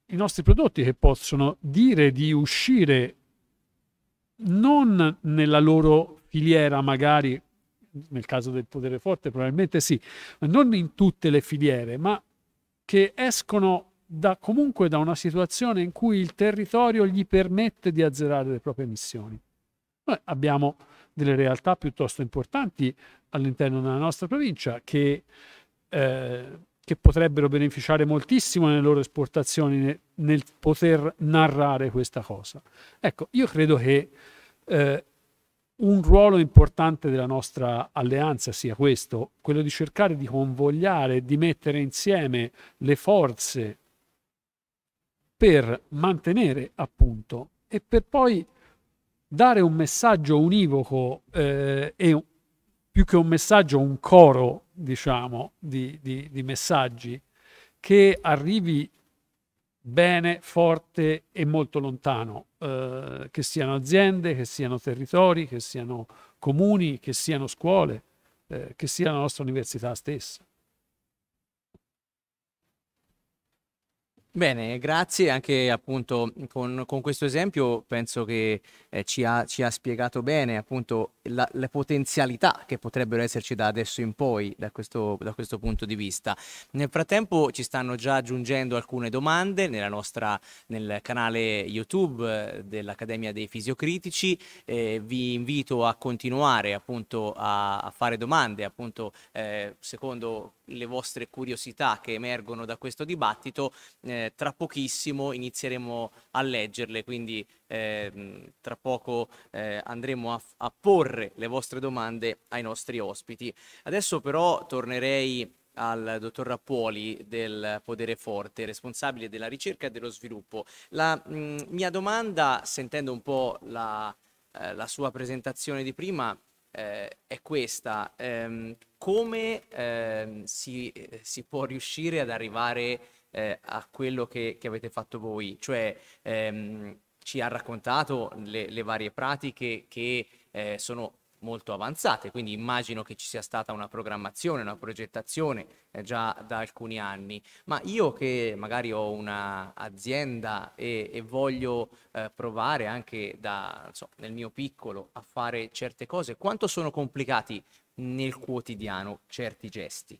I nostri prodotti che possono dire di uscire non nella loro filiera magari nel caso del potere forte probabilmente sì, ma non in tutte le filiere, ma che escono da, comunque da una situazione in cui il territorio gli permette di azzerare le proprie emissioni. Noi abbiamo delle realtà piuttosto importanti all'interno della nostra provincia che, eh, che potrebbero beneficiare moltissimo nelle loro esportazioni nel, nel poter narrare questa cosa. Ecco, io credo che eh, un ruolo importante della nostra alleanza sia questo, quello di cercare di convogliare, di mettere insieme le forze per mantenere appunto e per poi dare un messaggio univoco eh, e più che un messaggio, un coro, diciamo, di, di, di messaggi che arrivi bene, forte e molto lontano, eh, che siano aziende, che siano territori, che siano comuni, che siano scuole, eh, che sia la nostra università stessa. Bene, grazie anche appunto con, con questo esempio penso che eh, ci, ha, ci ha spiegato bene appunto la, le potenzialità che potrebbero esserci da adesso in poi da questo, da questo, punto di vista. Nel frattempo ci stanno già aggiungendo alcune domande nostra, nel canale YouTube eh, dell'Accademia dei Fisiocritici. Eh, vi invito a continuare appunto a, a fare domande appunto eh, secondo le vostre curiosità che emergono da questo dibattito. Eh, tra pochissimo inizieremo a leggerle, quindi eh, tra poco eh, andremo a, a porre le vostre domande ai nostri ospiti. Adesso però tornerei al dottor Rappuoli del Podere Forte, responsabile della ricerca e dello sviluppo. La mh, mm, mia domanda, sentendo un po' la, eh, la sua presentazione di prima, eh, è questa. Ehm, come ehm, si, eh, si, può riuscire ad arrivare eh, a quello che, che, avete fatto voi? Cioè, ehm, ci ha raccontato le, le varie pratiche che eh, sono molto avanzate, quindi immagino che ci sia stata una programmazione, una progettazione eh, già da alcuni anni, ma io che magari ho un'azienda e, e voglio eh, provare anche da, so, nel mio piccolo a fare certe cose, quanto sono complicati nel quotidiano certi gesti?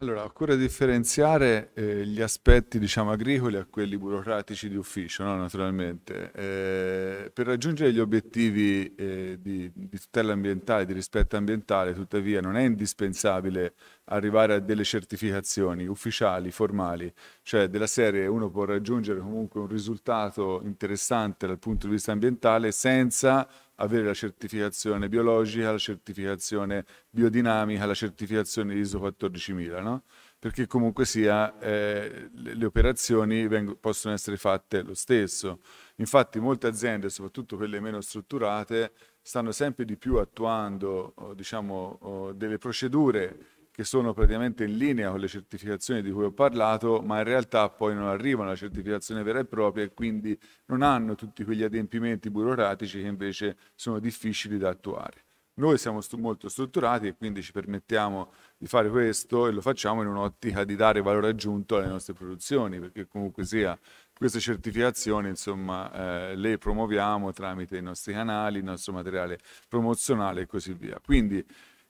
Allora, occorre differenziare eh, gli aspetti diciamo, agricoli a quelli burocratici di ufficio, no? naturalmente. Eh, per raggiungere gli obiettivi eh, di, di tutela ambientale, di rispetto ambientale, tuttavia, non è indispensabile arrivare a delle certificazioni ufficiali, formali, cioè della serie uno può raggiungere comunque un risultato interessante dal punto di vista ambientale senza avere la certificazione biologica, la certificazione biodinamica, la certificazione ISO 14000, no? perché comunque sia eh, le operazioni vengono, possono essere fatte lo stesso. Infatti molte aziende, soprattutto quelle meno strutturate, stanno sempre di più attuando oh, diciamo, oh, delle procedure che sono praticamente in linea con le certificazioni di cui ho parlato, ma in realtà poi non arrivano alla certificazione vera e propria e quindi non hanno tutti quegli adempimenti burocratici che invece sono difficili da attuare. Noi siamo stu- molto strutturati e quindi ci permettiamo di fare questo e lo facciamo in un'ottica di dare valore aggiunto alle nostre produzioni, perché comunque sia queste certificazioni, insomma, eh, le promuoviamo tramite i nostri canali, il nostro materiale promozionale e così via. Quindi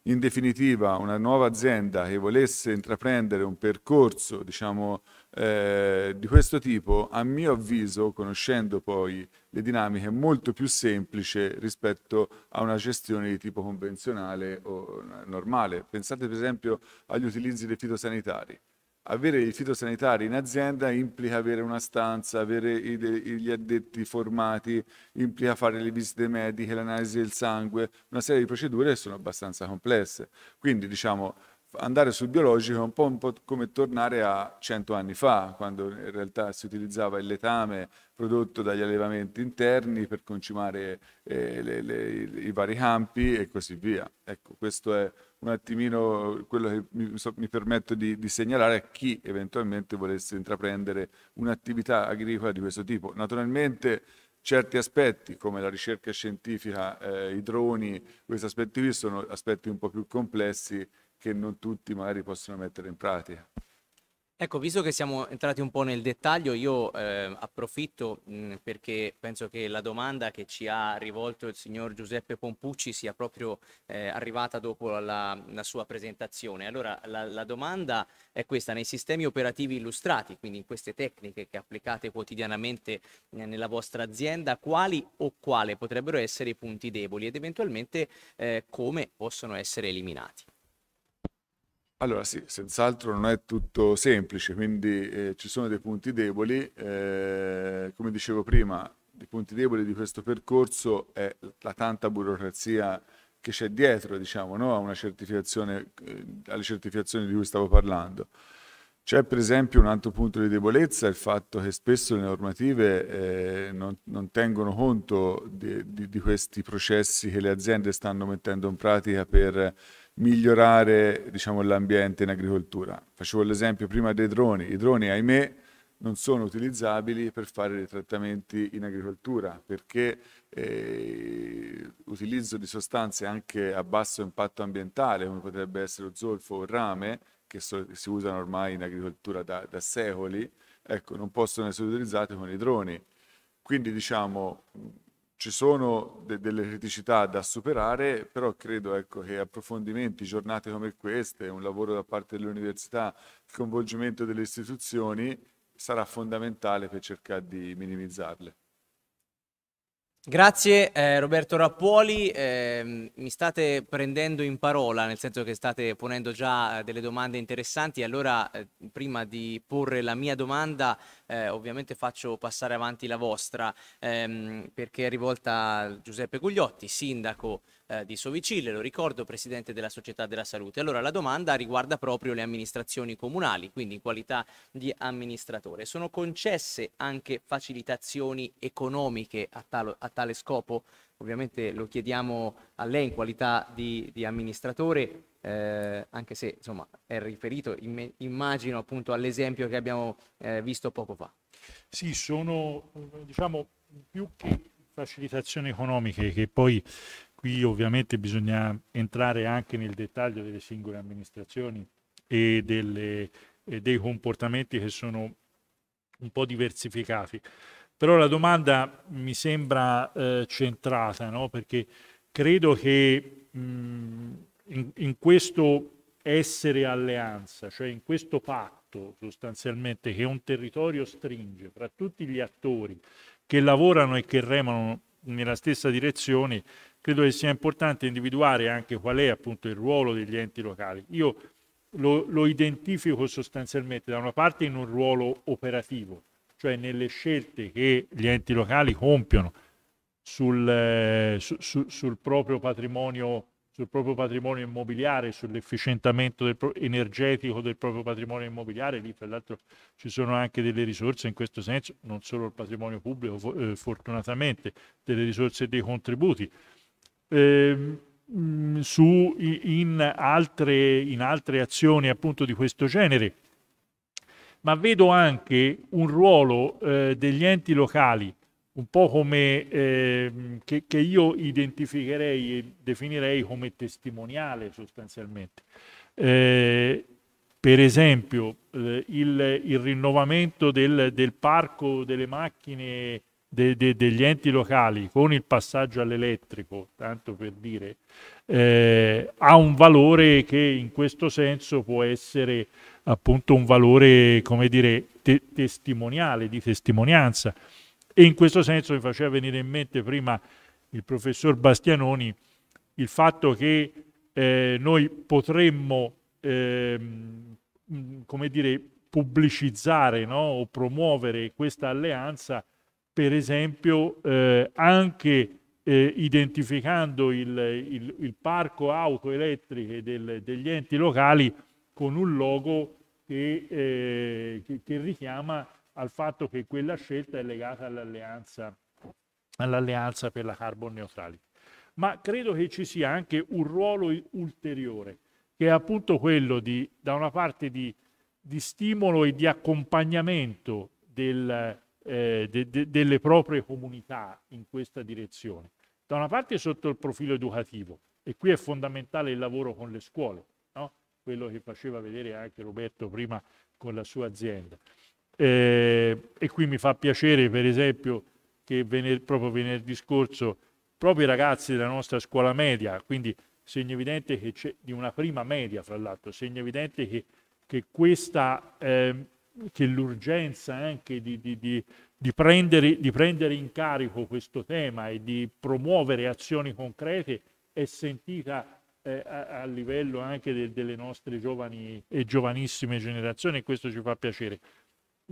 in definitiva, una nuova azienda che volesse intraprendere un percorso, diciamo, eh, di questo tipo, a mio avviso, conoscendo poi le dinamiche, è molto più semplice rispetto a una gestione di tipo convenzionale o normale. Pensate per esempio agli utilizzi dei fitosanitari avere il fitosanitario in azienda implica avere una stanza, avere gli addetti formati, implica fare le visite mediche, l'analisi del sangue, una serie di procedure che sono abbastanza complesse. Quindi diciamo andare sul biologico è un po', un po come tornare a 100 anni fa, quando in realtà si utilizzava il letame prodotto dagli allevamenti interni per concimare eh, le, le, i vari campi e così via. Ecco, questo è un attimino quello che mi, mi permetto di, di, segnalare a chi eventualmente volesse intraprendere un'attività agricola di questo tipo. Naturalmente certi aspetti come la ricerca scientifica, eh, i droni, questi aspetti qui sono aspetti un po' più complessi che non tutti magari possono mettere in pratica. Ecco, visto che siamo entrati un po' nel dettaglio, io eh, approfitto mh, mhmm, perché penso che la domanda che ci ha rivolto il signor Giuseppe Pompucci sia proprio eh, arrivata dopo la, la, sua presentazione. Allora, la, la, domanda è questa, nei sistemi operativi illustrati, quindi in queste tecniche che applicate quotidianamente eh, nella vostra azienda, quali o quale potrebbero essere i punti deboli ed eventualmente eh, come possono essere eliminati? Allora sì, senz'altro non è tutto semplice, quindi eh, ci sono dei punti deboli. Eh, come dicevo prima, i punti deboli di questo percorso è la tanta burocrazia che c'è dietro, diciamo, no? certificazione, eh, alle certificazioni di cui stavo parlando. C'è per esempio un altro punto di debolezza, il fatto che spesso le normative eh, non, non, tengono conto di, di, di questi processi che le aziende stanno mettendo in pratica per migliorare diciamo, l'ambiente in agricoltura. Facevo l'esempio prima dei droni, i droni ahimè non sono utilizzabili per fare dei trattamenti in agricoltura perché eh, l'utilizzo di sostanze anche a basso impatto ambientale come potrebbe essere lo zolfo o il rame che so, si usano ormai in agricoltura da, da secoli, ecco, non possono essere utilizzate con i droni. Quindi diciamo ci sono de- delle criticità da superare, però credo ecco, che approfondimenti, giornate come queste, un lavoro da parte dell'università, il coinvolgimento delle istituzioni sarà fondamentale per cercare di minimizzarle. Grazie eh, Roberto Rappuoli, eh, mi state prendendo in parola, nel senso che state ponendo già eh, delle domande interessanti, allora eh, prima di porre la mia domanda eh, ovviamente faccio passare avanti la vostra ehm, perché è rivolta a Giuseppe Gugliotti, sindaco eh, di Sovicille, lo ricordo, presidente della Società della Salute. Allora la domanda riguarda proprio le amministrazioni comunali, quindi in qualità di amministratore. Sono concesse anche facilitazioni economiche a, talo, a tale scopo? Ovviamente lo chiediamo a lei in qualità di, di amministratore, eh, anche se insomma, è riferito, immagino, appunto all'esempio che abbiamo eh, visto poco fa. Sì, sono diciamo più che facilitazioni economiche che poi qui ovviamente bisogna entrare anche nel dettaglio delle singole amministrazioni e, delle, e dei comportamenti che sono un po' diversificati. Però la domanda mi sembra eh, centrata, no? perché credo che mh, mm, in, in questo essere alleanza, cioè in questo patto sostanzialmente che un territorio stringe fra tutti gli attori che lavorano e che remano nella stessa direzione, credo che sia importante individuare anche qual è appunto il ruolo degli enti locali. Io lo, lo identifico sostanzialmente da una parte in un ruolo operativo, cioè nelle scelte che gli enti locali compiono sul, eh, su, su, sul, proprio, patrimonio, sul proprio patrimonio immobiliare, sull'efficientamento del pro- energetico del proprio patrimonio immobiliare, lì tra l'altro ci sono anche delle risorse in questo senso, non solo il patrimonio pubblico eh, fortunatamente, delle risorse e dei contributi. Eh, su, in, altre, in altre azioni appunto di questo genere ma vedo anche un ruolo eh, degli enti locali, un po' come eh, che, che, io identificherei e definirei come testimoniale sostanzialmente. Eh, per esempio eh, il, il rinnovamento del, del, parco delle macchine de, de, degli enti locali con il passaggio all'elettrico, tanto per dire, eh, ha un valore che in questo senso può essere appunto un valore, come dire, te testimoniale, di testimonianza. E in questo senso mi faceva venire in mente prima il professor Bastianoni il fatto che eh, noi potremmo, eh, come dire, pubblicizzare no? o promuovere questa alleanza per esempio eh, anche eh, identificando il, il, il, parco auto elettriche del, degli enti locali con un logo che, eh, che, che, richiama al fatto che quella scelta è legata all'alleanza, all'alleanza per la carbon neutrality. Ma credo che ci sia anche un ruolo ulteriore, che è appunto quello di, da una parte, di, di stimolo e di accompagnamento del, eh, de, de, delle proprie comunità in questa direzione. Da una parte sotto il profilo educativo, e qui è fondamentale il lavoro con le scuole, no? quello che faceva vedere anche Roberto prima con la sua azienda. Eh, e qui mi fa piacere, per esempio, che vener proprio venerdì scorso proprio i ragazzi della nostra scuola media, quindi segno evidente che c'è di una prima media, fra l'altro, segno evidente che, che questa eh, che l'urgenza anche di, di, di, di, prendere, di prendere in carico questo tema e di promuovere azioni concrete è sentita eh, a, a, livello anche de, delle nostre giovani e giovanissime generazioni e questo ci fa piacere.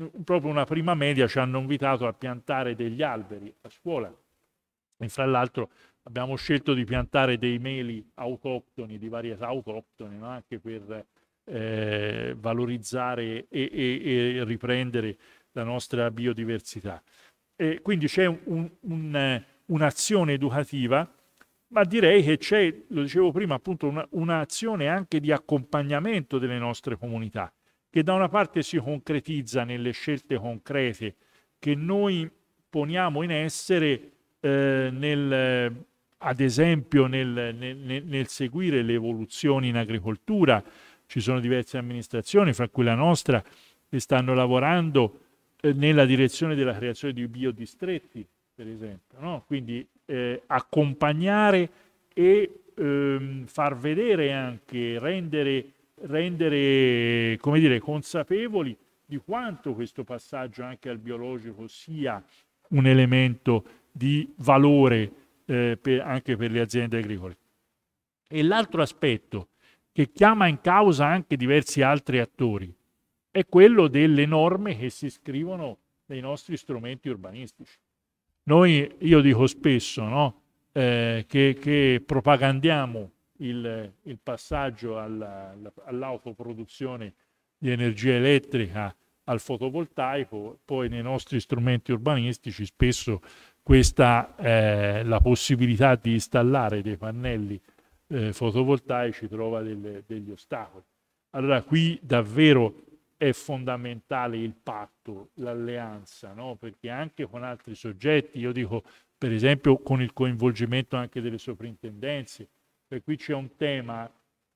Mm, proprio una prima media ci hanno invitato a piantare degli alberi a scuola e fra l'altro abbiamo scelto di piantare dei meli autoctoni, di varietà autoctone, no? anche per eh, valorizzare e, e, e, riprendere la nostra biodiversità. E quindi c'è un, un, eh, un'azione educativa, ma direi che c'è, lo dicevo prima, appunto una, un'azione anche di accompagnamento delle nostre comunità, che da una parte si concretizza nelle scelte concrete che noi poniamo in essere eh, nel, ad esempio nel, nel, nel seguire le evoluzioni in agricoltura, ci sono diverse amministrazioni, fra cui la nostra, che stanno lavorando eh, nella direzione della creazione di biodistretti, per esempio. No? Quindi eh, accompagnare e ehm, far vedere anche, rendere, rendere dire, consapevoli di quanto questo passaggio anche al biologico sia un elemento di valore eh, per, anche per le aziende agricole. E l'altro aspetto che chiama in causa anche diversi altri attori, è quello delle norme che si scrivono nei nostri strumenti urbanistici. Noi, io dico spesso, no? eh, che, che, propagandiamo il, il passaggio alla, all'autoproduzione di energia elettrica al fotovoltaico, poi nei nostri strumenti urbanistici spesso questa, eh, la possibilità di installare dei pannelli eh, fotovoltaici trova delle, degli ostacoli. Allora qui davvero è fondamentale il patto, l'alleanza, no? perché anche con altri soggetti, io dico per esempio con il coinvolgimento anche delle soprintendenze, per cioè, cui c'è un tema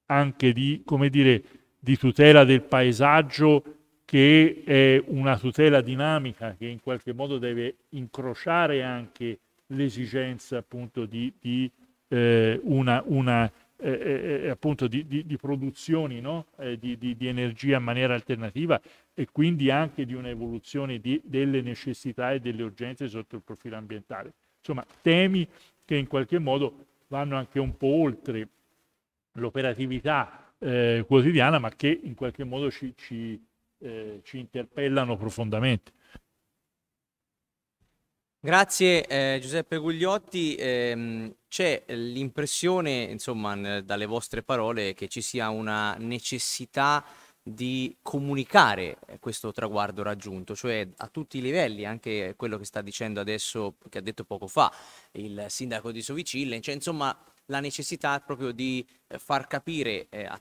anche di, dire, di tutela del paesaggio che è una tutela dinamica che in qualche modo deve incrociare anche l'esigenza appunto di, di eh, una, una eh, eh, eh, appunto di, di, di produzioni no? eh, di, di, energia in maniera alternativa e quindi anche di un'evoluzione delle necessità e delle urgenze sotto il profilo ambientale. Insomma, temi che in qualche modo vanno anche un po' oltre l'operatività eh, quotidiana, ma che in qualche modo ci, ci, eh, ci interpellano profondamente. Grazie eh, Giuseppe Gugliotti, eh, c'è l'impressione, insomma, dalle vostre parole che ci sia una necessità di comunicare questo traguardo raggiunto, cioè a tutti i livelli, anche quello che sta dicendo adesso, che ha detto poco fa il sindaco di Sovicille, cioè, insomma la necessità proprio di eh, far capire eh, a,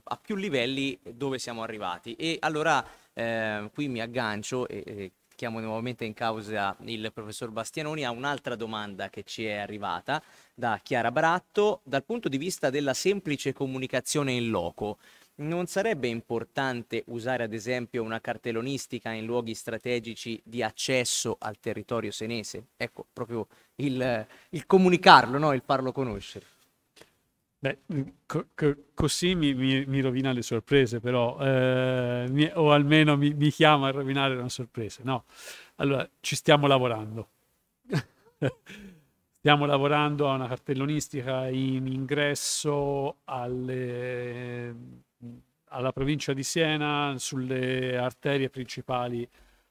a più livelli dove siamo arrivati. E allora eh, qui mi aggancio e, e chiamo nuovamente in causa il professor Bastianoni, a un'altra domanda che ci è arrivata da Chiara Bratto. Dal punto di vista della semplice comunicazione in loco, non sarebbe importante usare ad esempio una cartellonistica in luoghi strategici di accesso al territorio senese? Ecco, proprio il, il comunicarlo, no? il farlo conoscere. Beh, mm, co- co- così mi, mi, mi, rovina le sorprese, però, eh, mi, o almeno mi, chiama a rovinare le sorprese. No, allora ci stiamo lavorando. stiamo lavorando a una cartellonistica in ingresso alle, alla provincia di Siena, sulle arterie principali,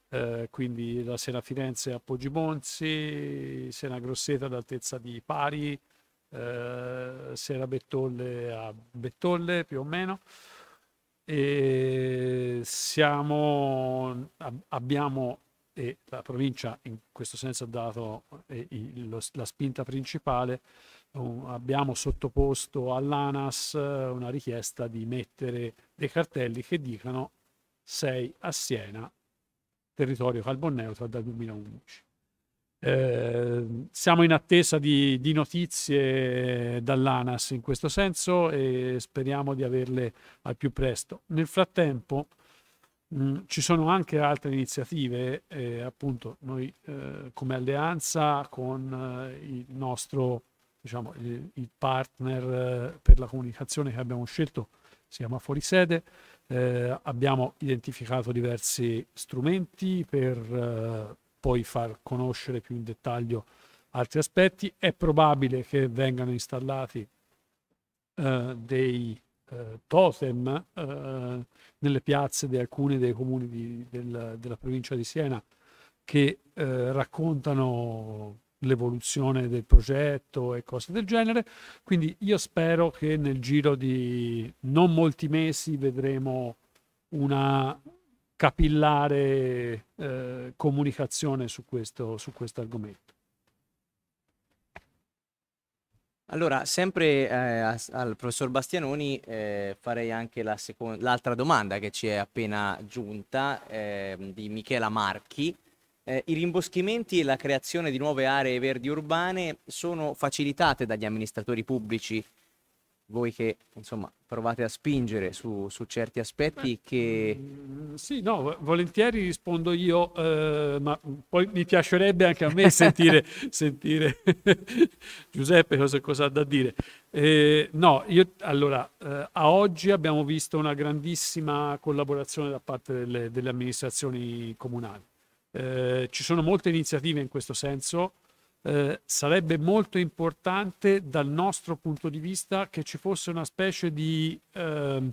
eh, quindi la Siena Firenze a Poggi Bonzi, Sena Grosseta ad altezza di Pari eh, Sera Bettolle a Bettolle più o meno. E siamo, abbiamo, e la provincia in questo senso ha dato il, lo, la spinta principale, un, abbiamo sottoposto all'ANAS eh, una richiesta di mettere dei cartelli che dicano sei a Siena, territorio carbonneutro dal 2011. Eh, siamo in attesa di, di, notizie dall'ANAS in questo senso e speriamo di averle al più presto. Nel frattempo mh, mm, ci sono anche altre iniziative, eh, appunto noi eh, come alleanza con eh, il nostro diciamo, il, il partner eh, per la comunicazione che abbiamo scelto, si chiama Fuorisede, eh, abbiamo identificato diversi strumenti per poi far conoscere più in dettaglio altri aspetti. È probabile che vengano installati eh, dei eh, totem eh, nelle piazze di alcuni dei comuni di, del, della provincia di Siena che eh, raccontano l'evoluzione del progetto e cose del genere. Quindi io spero che nel giro di non molti mesi vedremo una capillare eh, comunicazione su questo, su questo argomento. Allora, sempre eh, al professor Bastianoni eh, farei anche la second- l'altra domanda che ci è appena giunta eh, di Michela Marchi. Eh, I rimboschimenti e la creazione di nuove aree verdi urbane sono facilitate dagli amministratori pubblici voi che insomma provate a spingere su, su certi aspetti Beh, che... Mm, sì, no, volentieri rispondo io, eh, ma poi mi piacerebbe anche a me sentire, sentire Giuseppe cosa, cosa, ha da dire. Eh, no, io allora, eh, a oggi abbiamo visto una grandissima collaborazione da parte delle, delle amministrazioni comunali. Eh, ci sono molte iniziative in questo senso, eh, sarebbe molto importante dal nostro punto di vista che ci fosse una specie di, eh,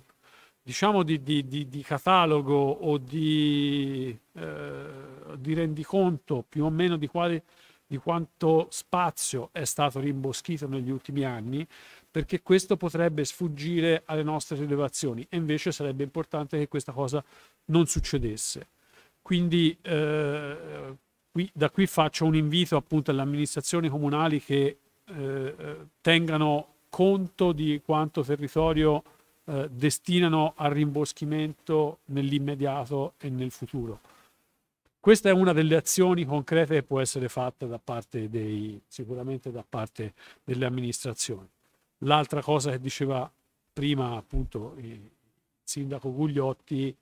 diciamo di, di, di catalogo o di, eh, rendiconto più o meno quali, di, quanto spazio è stato rimboschito negli ultimi anni, perché questo potrebbe sfuggire alle nostre rilevazioni e invece sarebbe importante che questa cosa non succedesse. Quindi eh, Qui, da qui faccio un invito appunto alle amministrazioni comunali che eh, tengano conto di quanto territorio eh, destinano al rimboschimento nell'immediato e nel futuro. Questa è una delle azioni concrete che può essere fatta da parte dei, sicuramente da parte delle amministrazioni. L'altra cosa che diceva prima appunto il sindaco Gugliotti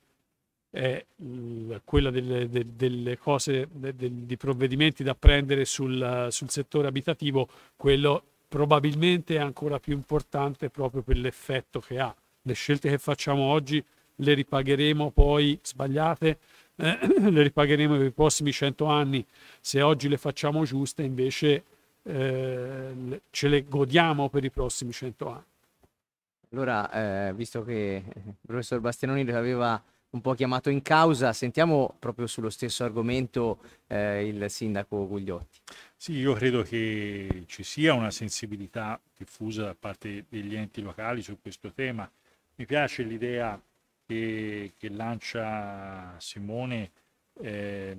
è mm, quella delle, delle cose, dei provvedimenti da prendere sul, sul settore abitativo, quello probabilmente è ancora più importante proprio per l'effetto che ha. Le scelte che facciamo oggi le ripagheremo poi sbagliate, eh, le ripagheremo per i prossimi cento anni. Se oggi le facciamo giuste, invece eh, ce le godiamo per i prossimi cento anni. Allora, eh, visto che il professor Bastianoni aveva un po' chiamato in causa. Sentiamo proprio sullo stesso argomento eh, il sindaco Gugliotti. Sì, io credo che ci sia una sensibilità diffusa da parte degli enti locali su questo tema. Mi piace l'idea che, che lancia Simone. Eh,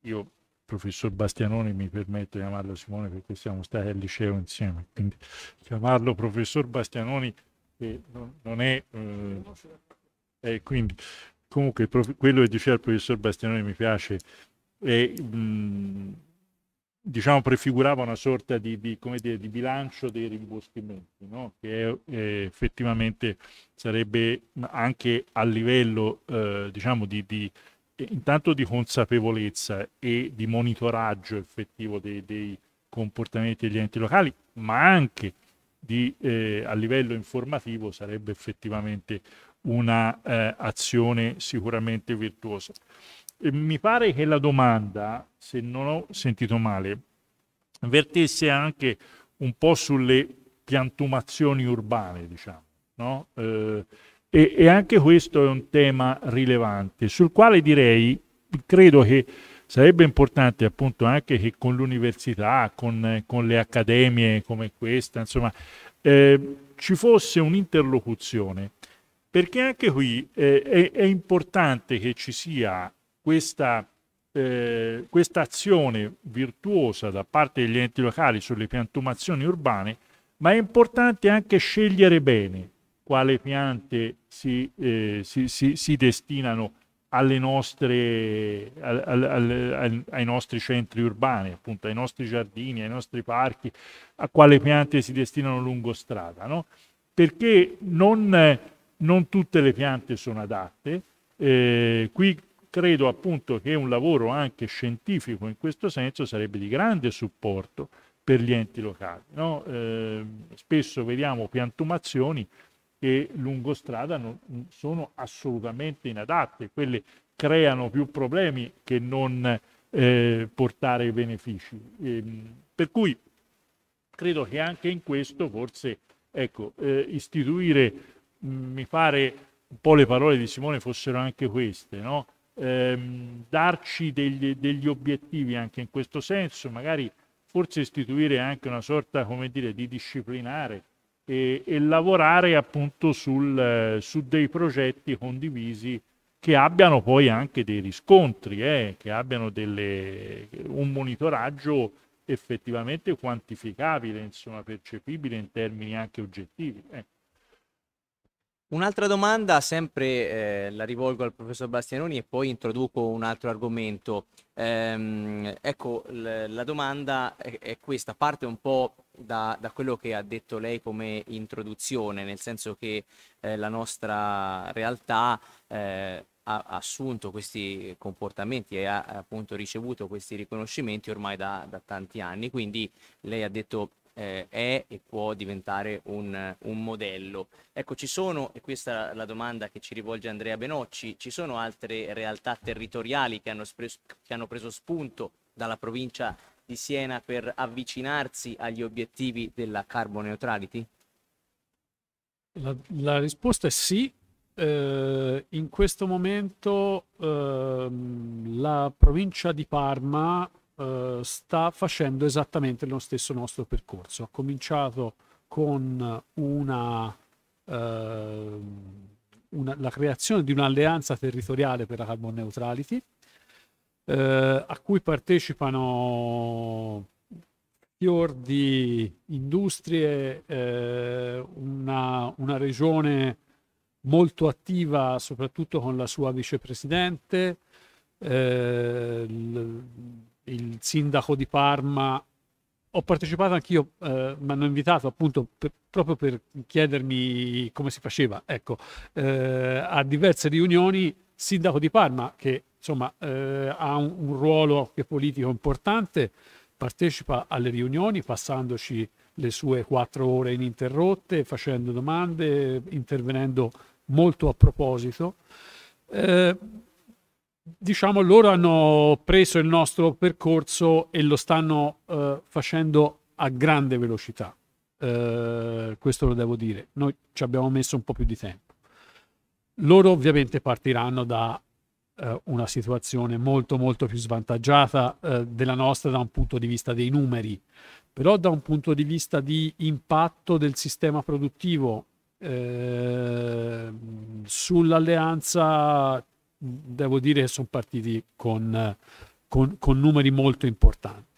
io, professor Bastianoni, mi permetto di chiamarlo Simone perché siamo stati al liceo insieme, quindi chiamarlo professor Bastianoni eh, non, non è... Eh, eh, quindi comunque quello che diceva il professor Bastianoni mi piace e, diciamo prefigurava una sorta di, di, dire, di bilancio dei rimboschimenti no? che è, eh, effettivamente sarebbe anche a livello eh, diciamo di, di eh, intanto di consapevolezza e di monitoraggio effettivo dei, dei comportamenti degli enti locali ma anche di, eh, a livello informativo sarebbe effettivamente un'azione eh, sicuramente virtuosa. E mi pare che la domanda, se non ho sentito male, vertesse anche un po' sulle piantumazioni urbane, diciamo, no? eh, e, e anche questo è un tema rilevante, sul quale direi, credo che sarebbe importante appunto anche che con l'università, con, con le accademie come questa, insomma, eh, ci fosse un'interlocuzione perché anche qui eh, è, è, importante che ci sia questa, eh, questa azione virtuosa da parte degli enti locali sulle piantumazioni urbane, ma è importante anche scegliere bene quale piante si, eh, si, si, si destinano nostre, al, al, al, ai nostri centri urbani, appunto ai nostri giardini, ai nostri parchi, a quale piante si destinano lungo strada, no? perché non, non tutte le piante sono adatte. Eh, qui credo appunto che un lavoro anche scientifico in questo senso sarebbe di grande supporto per gli enti locali. No? Eh, spesso vediamo piantumazioni che lungostrada non, sono assolutamente inadatte, quelle creano più problemi che non eh, portare benefici. E, ehm, per cui credo che anche in questo forse ecco, eh, istituire mi pare un po' le parole di Simone fossero anche queste, no? ehm, darci degli, degli, obiettivi anche in questo senso, magari forse istituire anche una sorta, come dire, di disciplinare e, e lavorare appunto sul, su dei progetti condivisi che abbiano poi anche dei riscontri, eh, che abbiano delle, un monitoraggio effettivamente quantificabile, insomma, percepibile in termini anche oggettivi. Eh. Un'altra domanda, sempre eh, la rivolgo al professor Bastianoni e poi introduco un altro argomento. Ehm, ecco, l- la domanda è-, è, questa, parte un po' da-, da, quello che ha detto lei come introduzione, nel senso che eh, la nostra realtà eh, ha assunto questi comportamenti e ha appunto ricevuto questi riconoscimenti ormai da, da tanti anni, quindi lei ha detto eh, è e può diventare un, un, modello. Ecco, ci sono, e questa è la domanda che ci rivolge Andrea Benocci, ci sono altre realtà territoriali che hanno, spres- che hanno preso spunto dalla provincia di Siena per avvicinarsi agli obiettivi della carbon neutrality? La, la risposta è sì. Eh, in questo momento eh, la provincia di Parma eh, sta facendo esattamente lo stesso nostro percorso. Ha cominciato con una, eh, una, la creazione di un'alleanza territoriale per la carbon neutrality, eh, a cui partecipano fior di industrie, eh, una, una regione molto attiva soprattutto con la sua vicepresidente, eh, il sindaco di Parma. Ho partecipato anch'io, eh, mi hanno invitato appunto per, proprio per chiedermi come si faceva, ecco, eh, a diverse riunioni, sindaco di Parma, che insomma eh, ha un, un ruolo politico importante, partecipa alle riunioni passandoci le sue quattro ore ininterrotte, facendo domande, intervenendo molto a proposito. Eh, diciamo loro hanno preso il nostro percorso e lo stanno eh, facendo a grande velocità. Eh, questo lo devo dire. Noi ci abbiamo messo un po' più di tempo. Loro ovviamente partiranno da eh, una situazione molto molto più svantaggiata eh, della nostra da un punto di vista dei numeri, però da un punto di vista di impatto del sistema produttivo eh, sull'alleanza devo dire che sono partiti con, con, con numeri molto importanti.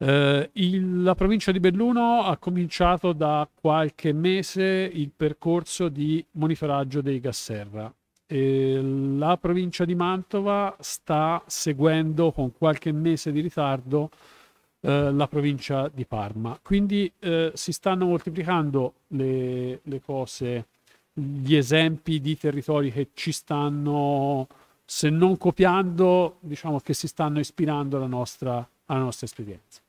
Eh, il, la provincia di Belluno ha cominciato da qualche mese il percorso di monitoraggio dei gas serra. E la provincia di Mantova sta seguendo con qualche mese di ritardo eh, la provincia di Parma. Quindi eh, si stanno moltiplicando le, le cose gli esempi di territori che ci stanno, se non copiando, diciamo che si stanno ispirando alla nostra, alla nostra esperienza.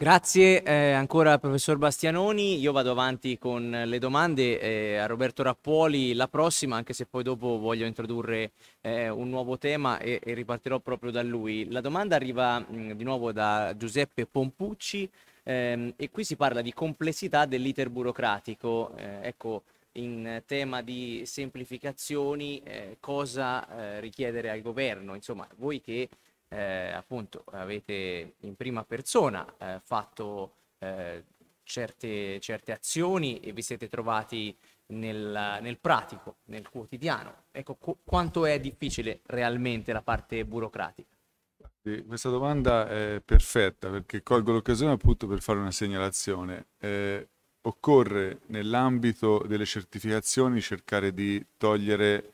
Grazie eh, ancora professor Bastianoni, io vado avanti con le domande eh, a Roberto Rappuoli la prossima, anche se poi dopo voglio introdurre eh, un nuovo tema e, e, ripartirò proprio da lui. La domanda arriva mh, di nuovo da Giuseppe Pompucci eh, e qui si parla di complessità dell'iter burocratico. Eh, ecco, in tema di semplificazioni, eh, cosa eh, richiedere al governo? Insomma, voi che eh, appunto avete in prima persona eh, fatto certe, certe azioni e vi siete trovati nel, nel, pratico, nel quotidiano. Ecco, qu- quanto è difficile realmente la parte burocratica? Questa domanda è perfetta perché colgo l'occasione appunto per fare una segnalazione. Eh, occorre nell'ambito delle certificazioni cercare di togliere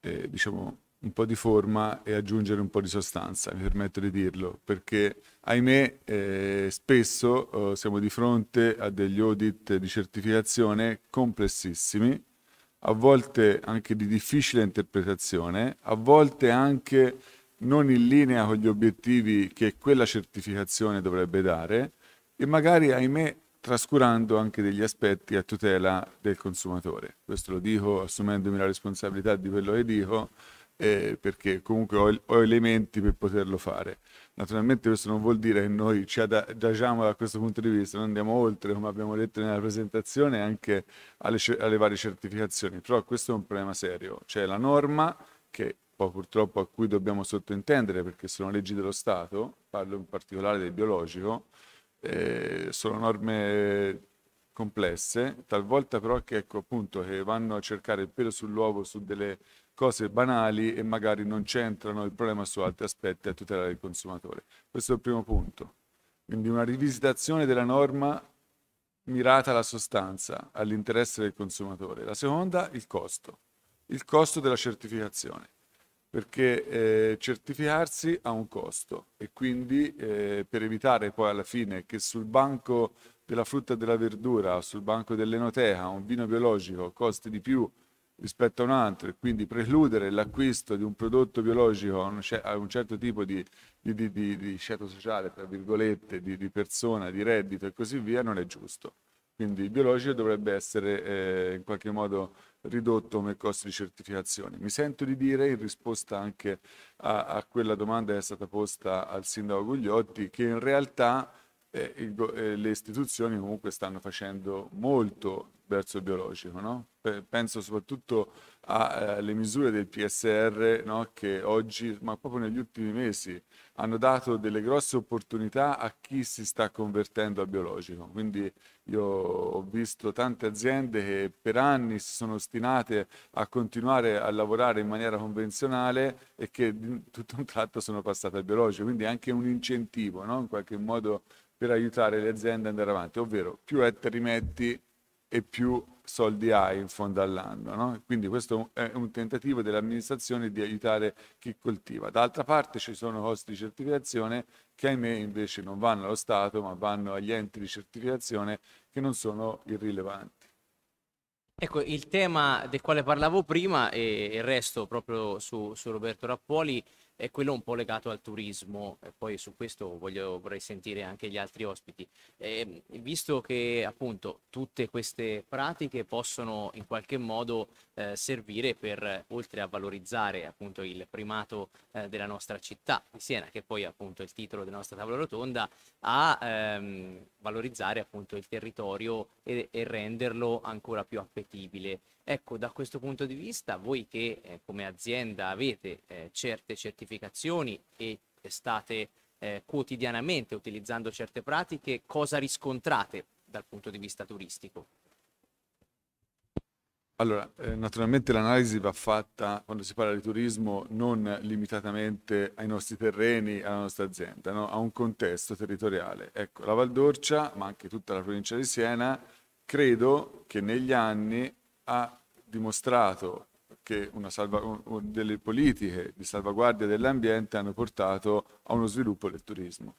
eh, diciamo, un po' di forma e aggiungere un po' di sostanza, mi permetto di dirlo, perché ahimè eh, spesso eh, siamo di fronte a degli audit di certificazione complessissimi, a volte anche di difficile interpretazione, a volte anche non in linea con gli obiettivi che quella certificazione dovrebbe dare e magari, ahimè, trascurando anche degli aspetti a tutela del consumatore. Questo lo dico assumendomi la responsabilità di quello che dico, eh, perché comunque ho, ho, elementi per poterlo fare. Naturalmente questo non vuol dire che noi ci adagiamo da questo punto di vista, non andiamo oltre, come abbiamo detto nella presentazione, anche alle, alle varie certificazioni, però questo è un problema serio. C'è la norma che purtroppo, purtroppo a cui dobbiamo sottintendere perché sono leggi dello Stato, parlo in particolare del biologico, eh, sono norme complesse, talvolta però che, ecco, appunto, che vanno a cercare il pelo sull'uovo su delle cose banali e magari non c'entrano il problema su altri aspetti a tutela del consumatore. Questo è il primo punto. Quindi una rivisitazione della norma mirata alla sostanza, all'interesse del consumatore. La seconda, il costo. Il costo della certificazione perché eh, certificarsi ha un costo e quindi eh, per evitare poi alla fine che sul banco della frutta e della verdura, sul banco dell'enoteca, un vino biologico costi di più rispetto a un altro e quindi precludere l'acquisto di un prodotto biologico a un, a un certo tipo di, di, di, di, ceto sociale, tra virgolette, di, persona, di reddito e così via, non è giusto. Quindi il biologico dovrebbe essere eh, in qualche modo ridotto come costo di certificazione. Mi sento di dire, in risposta anche a, a quella domanda che è stata posta al sindaco Gugliotti, che in realtà eh, il, eh, le istituzioni comunque stanno facendo molto verso il biologico. No? Penso soprattutto alle eh, misure del PSR no? che oggi, ma proprio negli ultimi mesi, hanno dato delle grosse opportunità a chi si sta convertendo a biologico. Quindi io ho visto tante aziende che per anni si sono ostinate a continuare a lavorare in maniera convenzionale e che tutto un tratto sono passate al biologico. Quindi è anche un incentivo, no? in qualche modo, per aiutare le aziende ad andare avanti. Ovvero, più ettari metti e più soldi hai in fondo all'anno. No? Quindi questo è un tentativo dell'amministrazione di aiutare chi coltiva. D'altra parte ci sono costi di certificazione che ahimè invece non vanno allo Stato ma vanno agli enti di certificazione che non sono irrilevanti. Ecco, il tema del quale parlavo prima e il resto proprio su, su Roberto Rappoli è quello un po' legato al turismo, e poi su questo voglio, vorrei sentire anche gli altri ospiti. E ehm, visto che appunto tutte queste pratiche possono in qualche modo eh, servire per, oltre a valorizzare appunto il primato eh, della nostra città di Siena, che poi appunto è il titolo della nostra tavola rotonda, a ehm, valorizzare appunto il territorio e, e renderlo ancora più appetibile. Ecco, da questo punto di vista, voi che eh, come azienda avete eh, certe certificazioni e state eh, quotidianamente utilizzando certe pratiche, cosa riscontrate dal punto di vista turistico? Allora, eh, naturalmente l'analisi va fatta quando si parla di turismo non limitatamente ai nostri terreni, alla nostra azienda, no? a un contesto territoriale. Ecco, la Valdorcia, ma anche tutta la provincia di Siena, credo che negli anni ha dimostrato che salva, delle politiche di salvaguardia dell'ambiente hanno portato a uno sviluppo del turismo.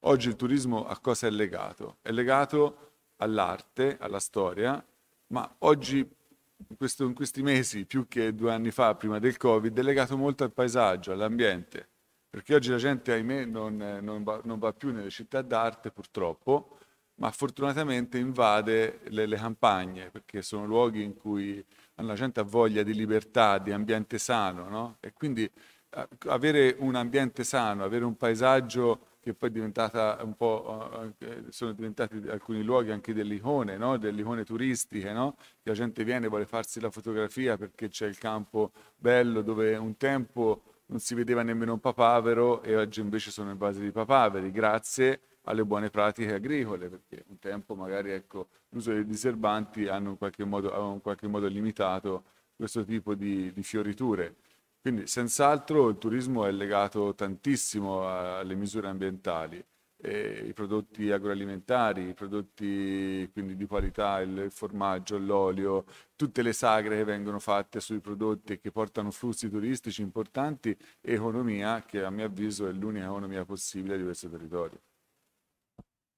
Oggi il turismo a cosa è legato? È legato all'arte, alla storia, ma oggi, in, questo, in questi mesi, più che due anni fa, prima del Covid, è legato molto al paesaggio, all'ambiente, perché oggi la gente, ahimè, non, non, va, non va più nelle città d'arte, purtroppo, ma fortunatamente invade le, le campagne, perché sono luoghi in cui la gente ha voglia di libertà, di ambiente sano, no? E quindi eh, avere un ambiente sano, avere un paesaggio che poi è diventata un po', eh, eh, sono diventati alcuni luoghi anche dell'icone, no? dell'icone turistiche, no? la gente viene e vuole farsi la fotografia perché c'è il campo bello dove un tempo non si vedeva nemmeno un papavero e oggi invece sono invasi di papaveri, grazie alle buone pratiche agricole, perché un tempo magari ecco, l'uso dei diserbanti hanno in qualche modo, in qualche modo limitato questo tipo di, di fioriture. Quindi senz'altro il turismo è legato tantissimo alle misure ambientali, eh, i prodotti agroalimentari, i prodotti quindi di qualità, il formaggio, l'olio, tutte le sagre che vengono fatte sui prodotti e che portano flussi turistici importanti, economia che a mio avviso è l'unica economia possibile di questo territorio.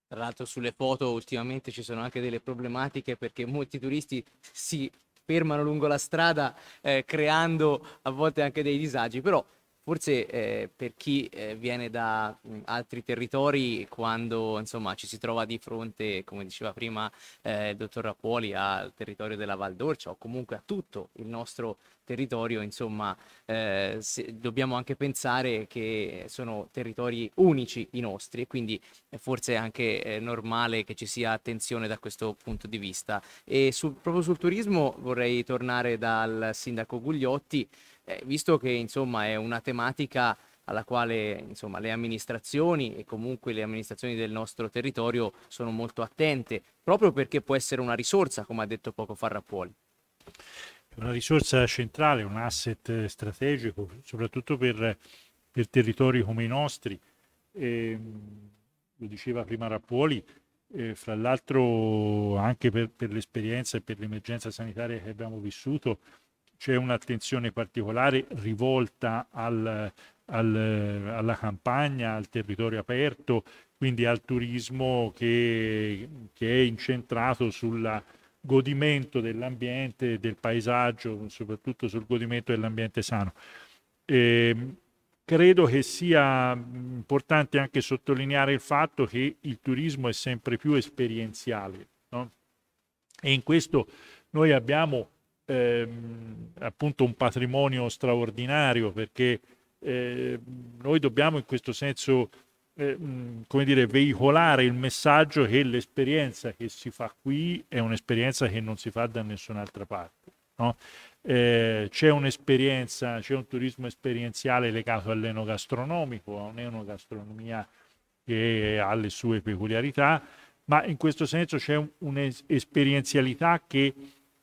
Tra l'altro sulle foto ultimamente ci sono anche delle problematiche perché molti turisti si fermano lungo la strada eh, creando a volte anche dei disagi, però Forse eh, per chi eh, viene da mm, altri territori, quando insomma, ci si trova di fronte, come diceva prima eh, il dottor Rapoli, al territorio della Val d'Orcia o comunque a tutto il nostro territorio, insomma, eh, se, dobbiamo anche pensare che sono territori unici i nostri e quindi forse è anche eh, normale che ci sia attenzione da questo punto di vista. E su, proprio sul turismo vorrei tornare dal sindaco Gugliotti eh, visto che insomma è una tematica alla quale insomma, le amministrazioni e comunque le amministrazioni del nostro territorio sono molto attente, proprio perché può essere una risorsa, come ha detto poco fa Rappuoli. Una risorsa centrale, un asset strategico, soprattutto per, per territori come i nostri. E, ehm, lo diceva prima Rappuoli, eh, fra l'altro anche per, per l'esperienza e per l'emergenza sanitaria che abbiamo vissuto, c'è un'attenzione particolare rivolta al, al, alla campagna, al territorio aperto, quindi al turismo che, che è incentrato sul godimento dell'ambiente, del paesaggio, soprattutto sul godimento dell'ambiente sano. E, ehm, credo che sia importante anche sottolineare il fatto che il turismo è sempre più esperienziale no? e in questo noi abbiamo ehm, appunto un patrimonio straordinario perché eh, noi dobbiamo in questo senso eh, come dire, veicolare il messaggio che l'esperienza che si fa qui è un'esperienza che non si fa da nessun'altra parte. No? Eh, c'è un'esperienza, c'è un turismo esperienziale legato all'enogastronomico, a un'enogastronomia che ha le sue peculiarità, ma in questo senso c'è un'esperienzialità che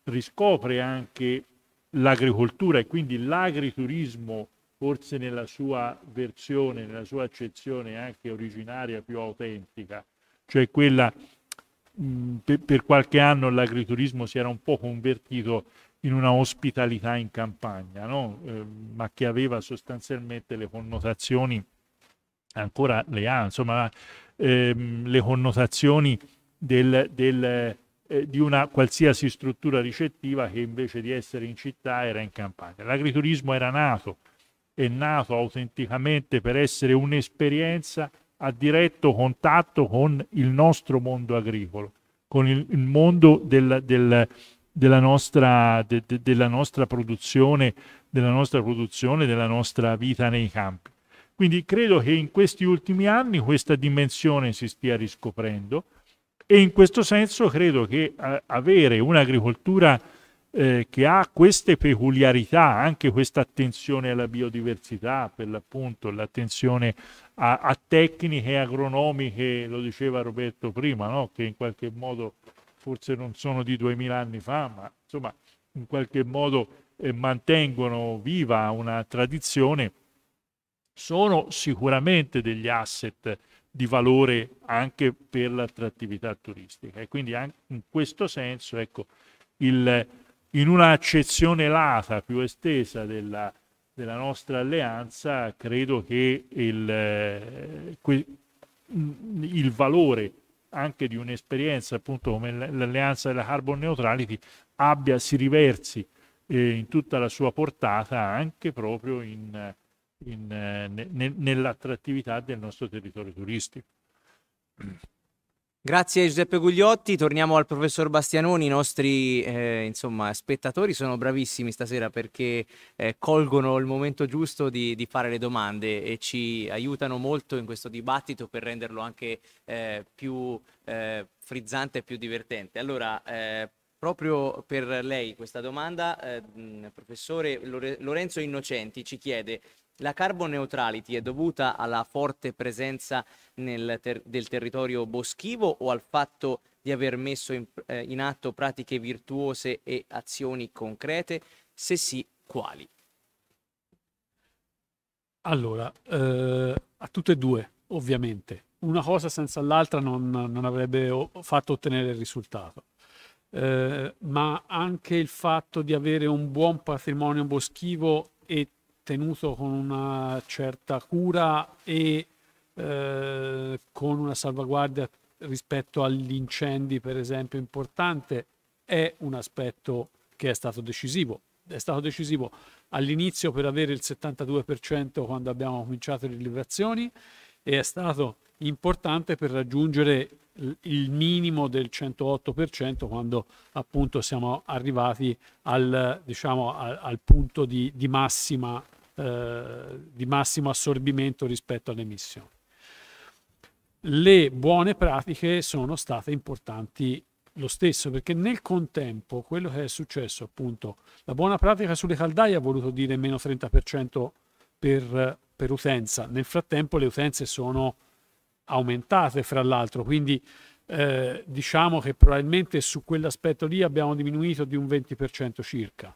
riscopre anche l'agricoltura e quindi l'agriturismo forse nella sua versione, nella sua accezione anche originaria più autentica, cioè quella mh, per, per, qualche anno l'agriturismo si era un po' convertito in una ospitalità in campagna, no? eh, ma che aveva sostanzialmente le connotazioni, ancora le ha, insomma, ehm, le connotazioni del, del eh, di una qualsiasi struttura ricettiva che invece di essere in città era in campagna. L'agriturismo era nato, è nato autenticamente per essere un'esperienza a diretto contatto con il nostro mondo agricolo, con il, il mondo del, del, della, nostra, de, de, della, nostra produzione, della nostra produzione, della nostra vita nei campi. Quindi credo che in questi ultimi anni questa dimensione si stia riscoprendo e in questo senso credo che eh, avere un'agricoltura eh, che ha queste peculiarità, anche questa attenzione alla biodiversità, per l'appunto, l'attenzione a, a tecniche agronomiche, lo diceva Roberto prima, no? che in qualche modo forse non sono di 2000 anni fa, ma insomma in qualche modo eh, mantengono viva una tradizione, sono sicuramente degli asset di valore anche per l'attrattività turistica. E quindi anche in questo senso, ecco, il, in una accezione lata più estesa della, della nostra alleanza, credo che il, il valore anche di un'esperienza appunto come l'alleanza della carbon neutrality abbia, si riversi eh, in tutta la sua portata anche proprio in, in, eh, ne, ne, nell'attrattività del nostro territorio turistico. Grazie Giuseppe Gugliotti, torniamo al professor Bastianoni, i nostri eh, insomma, spettatori sono bravissimi stasera perché eh, colgono il momento giusto di, di, fare le domande e ci aiutano molto in questo dibattito per renderlo anche eh, più eh, frizzante e più divertente. Allora, eh, Proprio per lei questa domanda, eh, professore Lorenzo Innocenti ci chiede la carbon neutrality è dovuta alla forte presenza ter- del territorio boschivo o al fatto di aver messo in, eh, in atto pratiche virtuose e azioni concrete? Se sì, quali? Allora, eh, a tutte e due, ovviamente. Una cosa senza l'altra non, non avrebbe fatto ottenere il risultato. Eh, ma anche il fatto di avere un buon patrimonio boschivo e tenuto con una certa cura e eh, con una salvaguardia rispetto agli incendi, per esempio, importante, è un aspetto che è stato decisivo. È stato decisivo all'inizio per avere il 72% quando abbiamo cominciato le liberazioni e è stato importante per raggiungere il minimo del 108% quando appunto siamo arrivati al, diciamo, al, al punto di, di massima eh, di massimo assorbimento rispetto alle emissioni. Le buone pratiche sono state importanti lo stesso, perché nel contempo quello che è successo, appunto, la buona pratica sulle caldaie ha voluto dire meno 30% per, per utenza, nel frattempo le utenze sono aumentate, fra l'altro, quindi eh, diciamo che probabilmente su quell'aspetto lì abbiamo diminuito di un 20% circa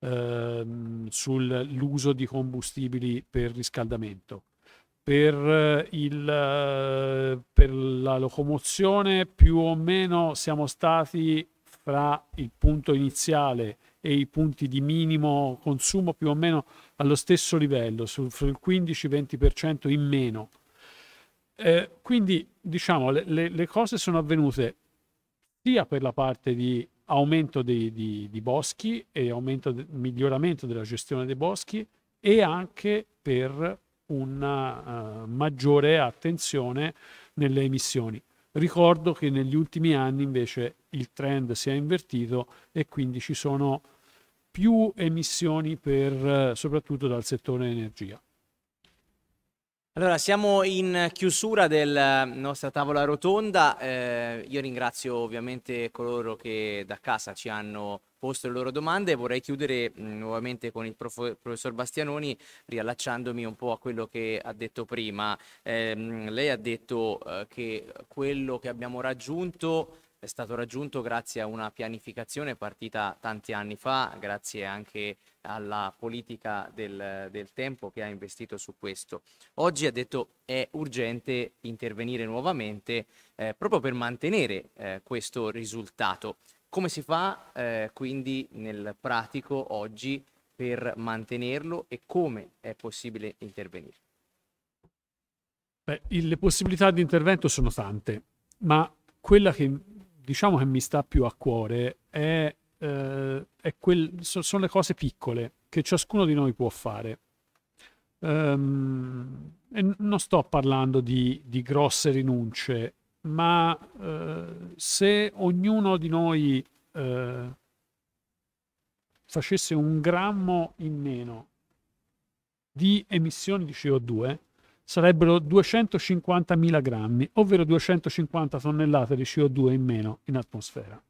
ehm, sull'uso di combustibili per riscaldamento, per, eh, il, eh, per la locomozione più o meno siamo stati fra il punto iniziale e i punti di minimo consumo più o meno allo stesso livello, sul, sul 15-20% in meno. Eh, quindi diciamo le, le, le, cose sono avvenute sia per la parte di aumento dei, di, di boschi e aumento, miglioramento della gestione dei boschi e anche per una uh, maggiore attenzione nelle emissioni. Ricordo che negli ultimi anni invece il trend si è invertito e quindi ci sono più emissioni per, eh, soprattutto dal settore energia. Allora, siamo in chiusura della nostra tavola rotonda. Eh, io ringrazio ovviamente coloro che da casa ci hanno posto le loro domande. Vorrei chiudere mh, mm, nuovamente con il prof, professor Bastianoni, riallacciandomi un po' a quello che ha detto prima. Eh, lei ha detto eh, che quello che abbiamo raggiunto è stato raggiunto grazie a una pianificazione partita tanti anni fa, grazie anche alla politica del, del, tempo che ha investito su questo. Oggi ha detto è urgente intervenire nuovamente eh, proprio per mantenere eh, questo risultato. Come si fa eh, quindi nel pratico oggi per mantenerlo e come è possibile intervenire? Beh, le possibilità di intervento sono tante, ma quella che diciamo che mi sta più a cuore è, eh, è quel, so, sono le cose piccole che ciascuno di noi può fare. Um, non sto parlando di, di grosse rinunce, ma eh, se ognuno di noi eh, facesse un grammo in meno di emissioni di CO2, sarebbero 250.000 grammi, ovvero 250 tonnellate di CO2 in meno in atmosfera,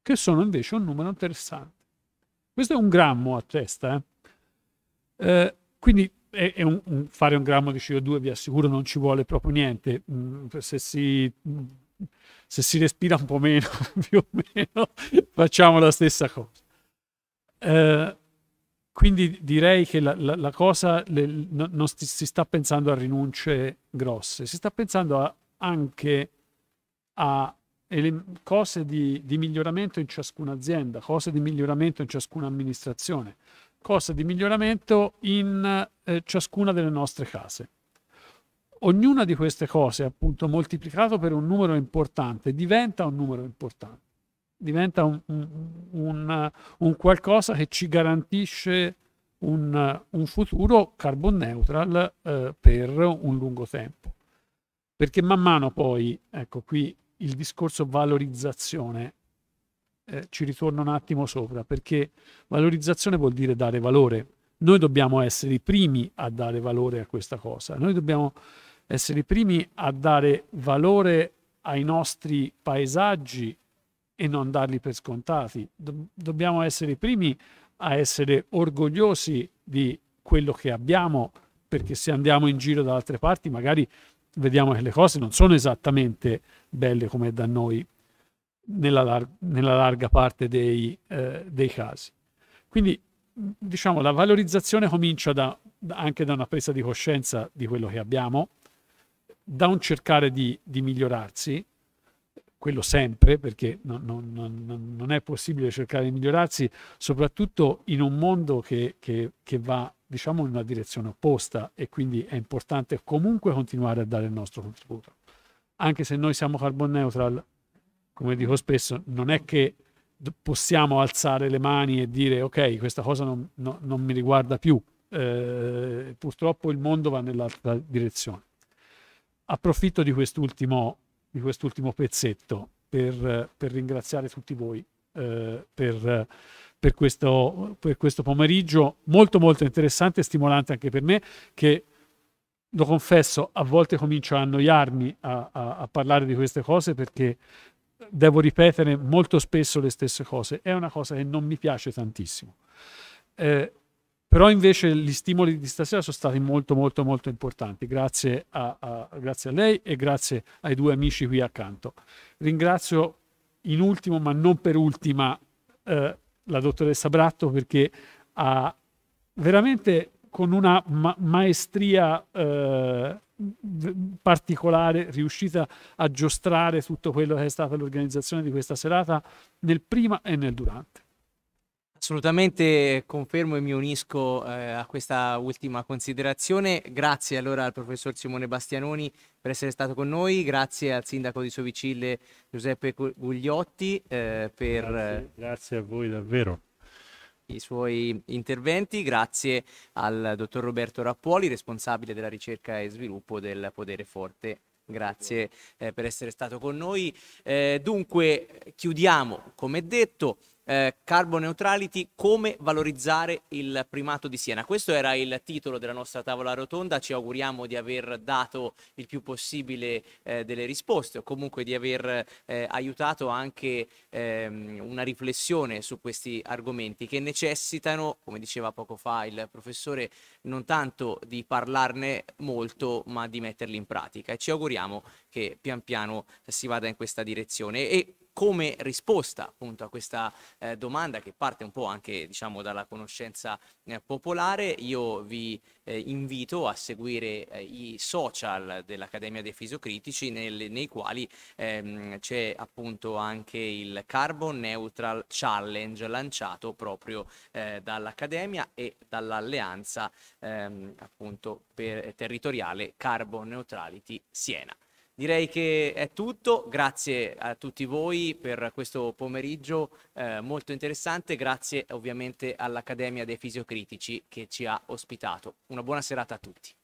che sono invece un numero interessante. Questo è un grammo a testa, eh? Eh, quindi è, è un, un, fare un grammo di CO2 vi assicuro non ci vuole proprio niente, mm, se si mm, se si respira un po' meno, più o meno, facciamo la stessa cosa. Eh, quindi direi che la, la, la cosa le, no, non si, si, sta pensando a rinunce grosse, si sta pensando a, anche a ele, cose di, di miglioramento in ciascuna azienda, cose di miglioramento in ciascuna amministrazione, cose di miglioramento in eh, ciascuna delle nostre case. Ognuna di queste cose, appunto, moltiplicato per un numero importante, diventa un numero importante diventa un, un, un, un qualcosa che ci garantisce un, futuro carbon neutral eh, per un lungo tempo. Perché man mano poi, ecco qui il discorso valorizzazione, eh, ci ritorno un attimo sopra, perché valorizzazione vuol dire dare valore. Noi dobbiamo essere i primi a dare valore a questa cosa, noi dobbiamo essere i primi a dare valore ai nostri paesaggi e non darli per scontati. Do- dobbiamo essere i primi a essere orgogliosi di quello che abbiamo, perché se andiamo in giro da altre parti magari vediamo che le cose non sono esattamente belle come da noi nella, lar- nella larga parte dei, eh, dei, casi. Quindi diciamo la valorizzazione comincia da, da, anche da una presa di coscienza di quello che abbiamo, da un cercare di, di migliorarsi, quello sempre, perché non, non, non, non, è possibile cercare di migliorarsi, soprattutto in un mondo che, che, che, va diciamo in una direzione opposta e quindi è importante comunque continuare a dare il nostro contributo. Anche se noi siamo carbon neutral, come dico spesso, non è che possiamo alzare le mani e dire ok, questa cosa non, no, mi riguarda più. Eh, purtroppo il mondo va nell'altra direzione. Approfitto di quest'ultimo di quest'ultimo pezzetto per, per ringraziare tutti voi eh, per, per, questo, per questo pomeriggio molto molto interessante e stimolante anche per me che lo confesso, a volte comincio a annoiarmi a, a, a, parlare di queste cose perché devo ripetere molto spesso le stesse cose. È una cosa che non mi piace tantissimo. Eh, però invece gli stimoli di stasera sono stati molto molto molto importanti, grazie a, a, grazie a lei e grazie ai due amici qui accanto. Ringrazio in ultimo, ma non per ultima, eh, la dottoressa Bratto perché ha veramente con una ma- maestria eh, particolare riuscita a giostrare tutto quello che è stata l'organizzazione di questa serata nel prima e nel durante. Assolutamente confermo e mi unisco eh, a questa ultima considerazione. Grazie allora al professor Simone Bastianoni per essere stato con noi, grazie al sindaco di Sovicille Giuseppe Gugliotti eh, per... Grazie, eh, grazie a voi davvero i suoi interventi. Grazie al dottor Roberto Rappuoli, responsabile della ricerca e sviluppo del Podere Forte. Grazie eh, per essere stato con noi. Eh, dunque, chiudiamo, come detto, eh, Carbon Neutrality, come valorizzare il primato di Siena. Questo era il titolo della nostra tavola rotonda, ci auguriamo di aver dato il più possibile eh, delle risposte o comunque di aver eh, aiutato anche ehm, una riflessione su questi argomenti che necessitano, come diceva poco fa il professore, non tanto di parlarne molto ma di metterli in pratica e ci auguriamo che pian piano si vada in questa direzione. E come risposta appunto a questa eh, domanda che parte un po' anche diciamo dalla conoscenza eh, popolare, io vi eh, invito a seguire eh, i social dell'Accademia dei Fisiocritici nel, nei quali ehm, c'è appunto anche il Carbon Neutral Challenge lanciato proprio eh, dall'Accademia e dall'alleanza ehm, appunto per, eh, territoriale Carbon Neutrality Siena. Direi che è tutto, grazie a tutti voi per questo pomeriggio eh, molto interessante, grazie ovviamente all'Accademia dei Fisiocritici che ci ha ospitato. Una buona serata a tutti.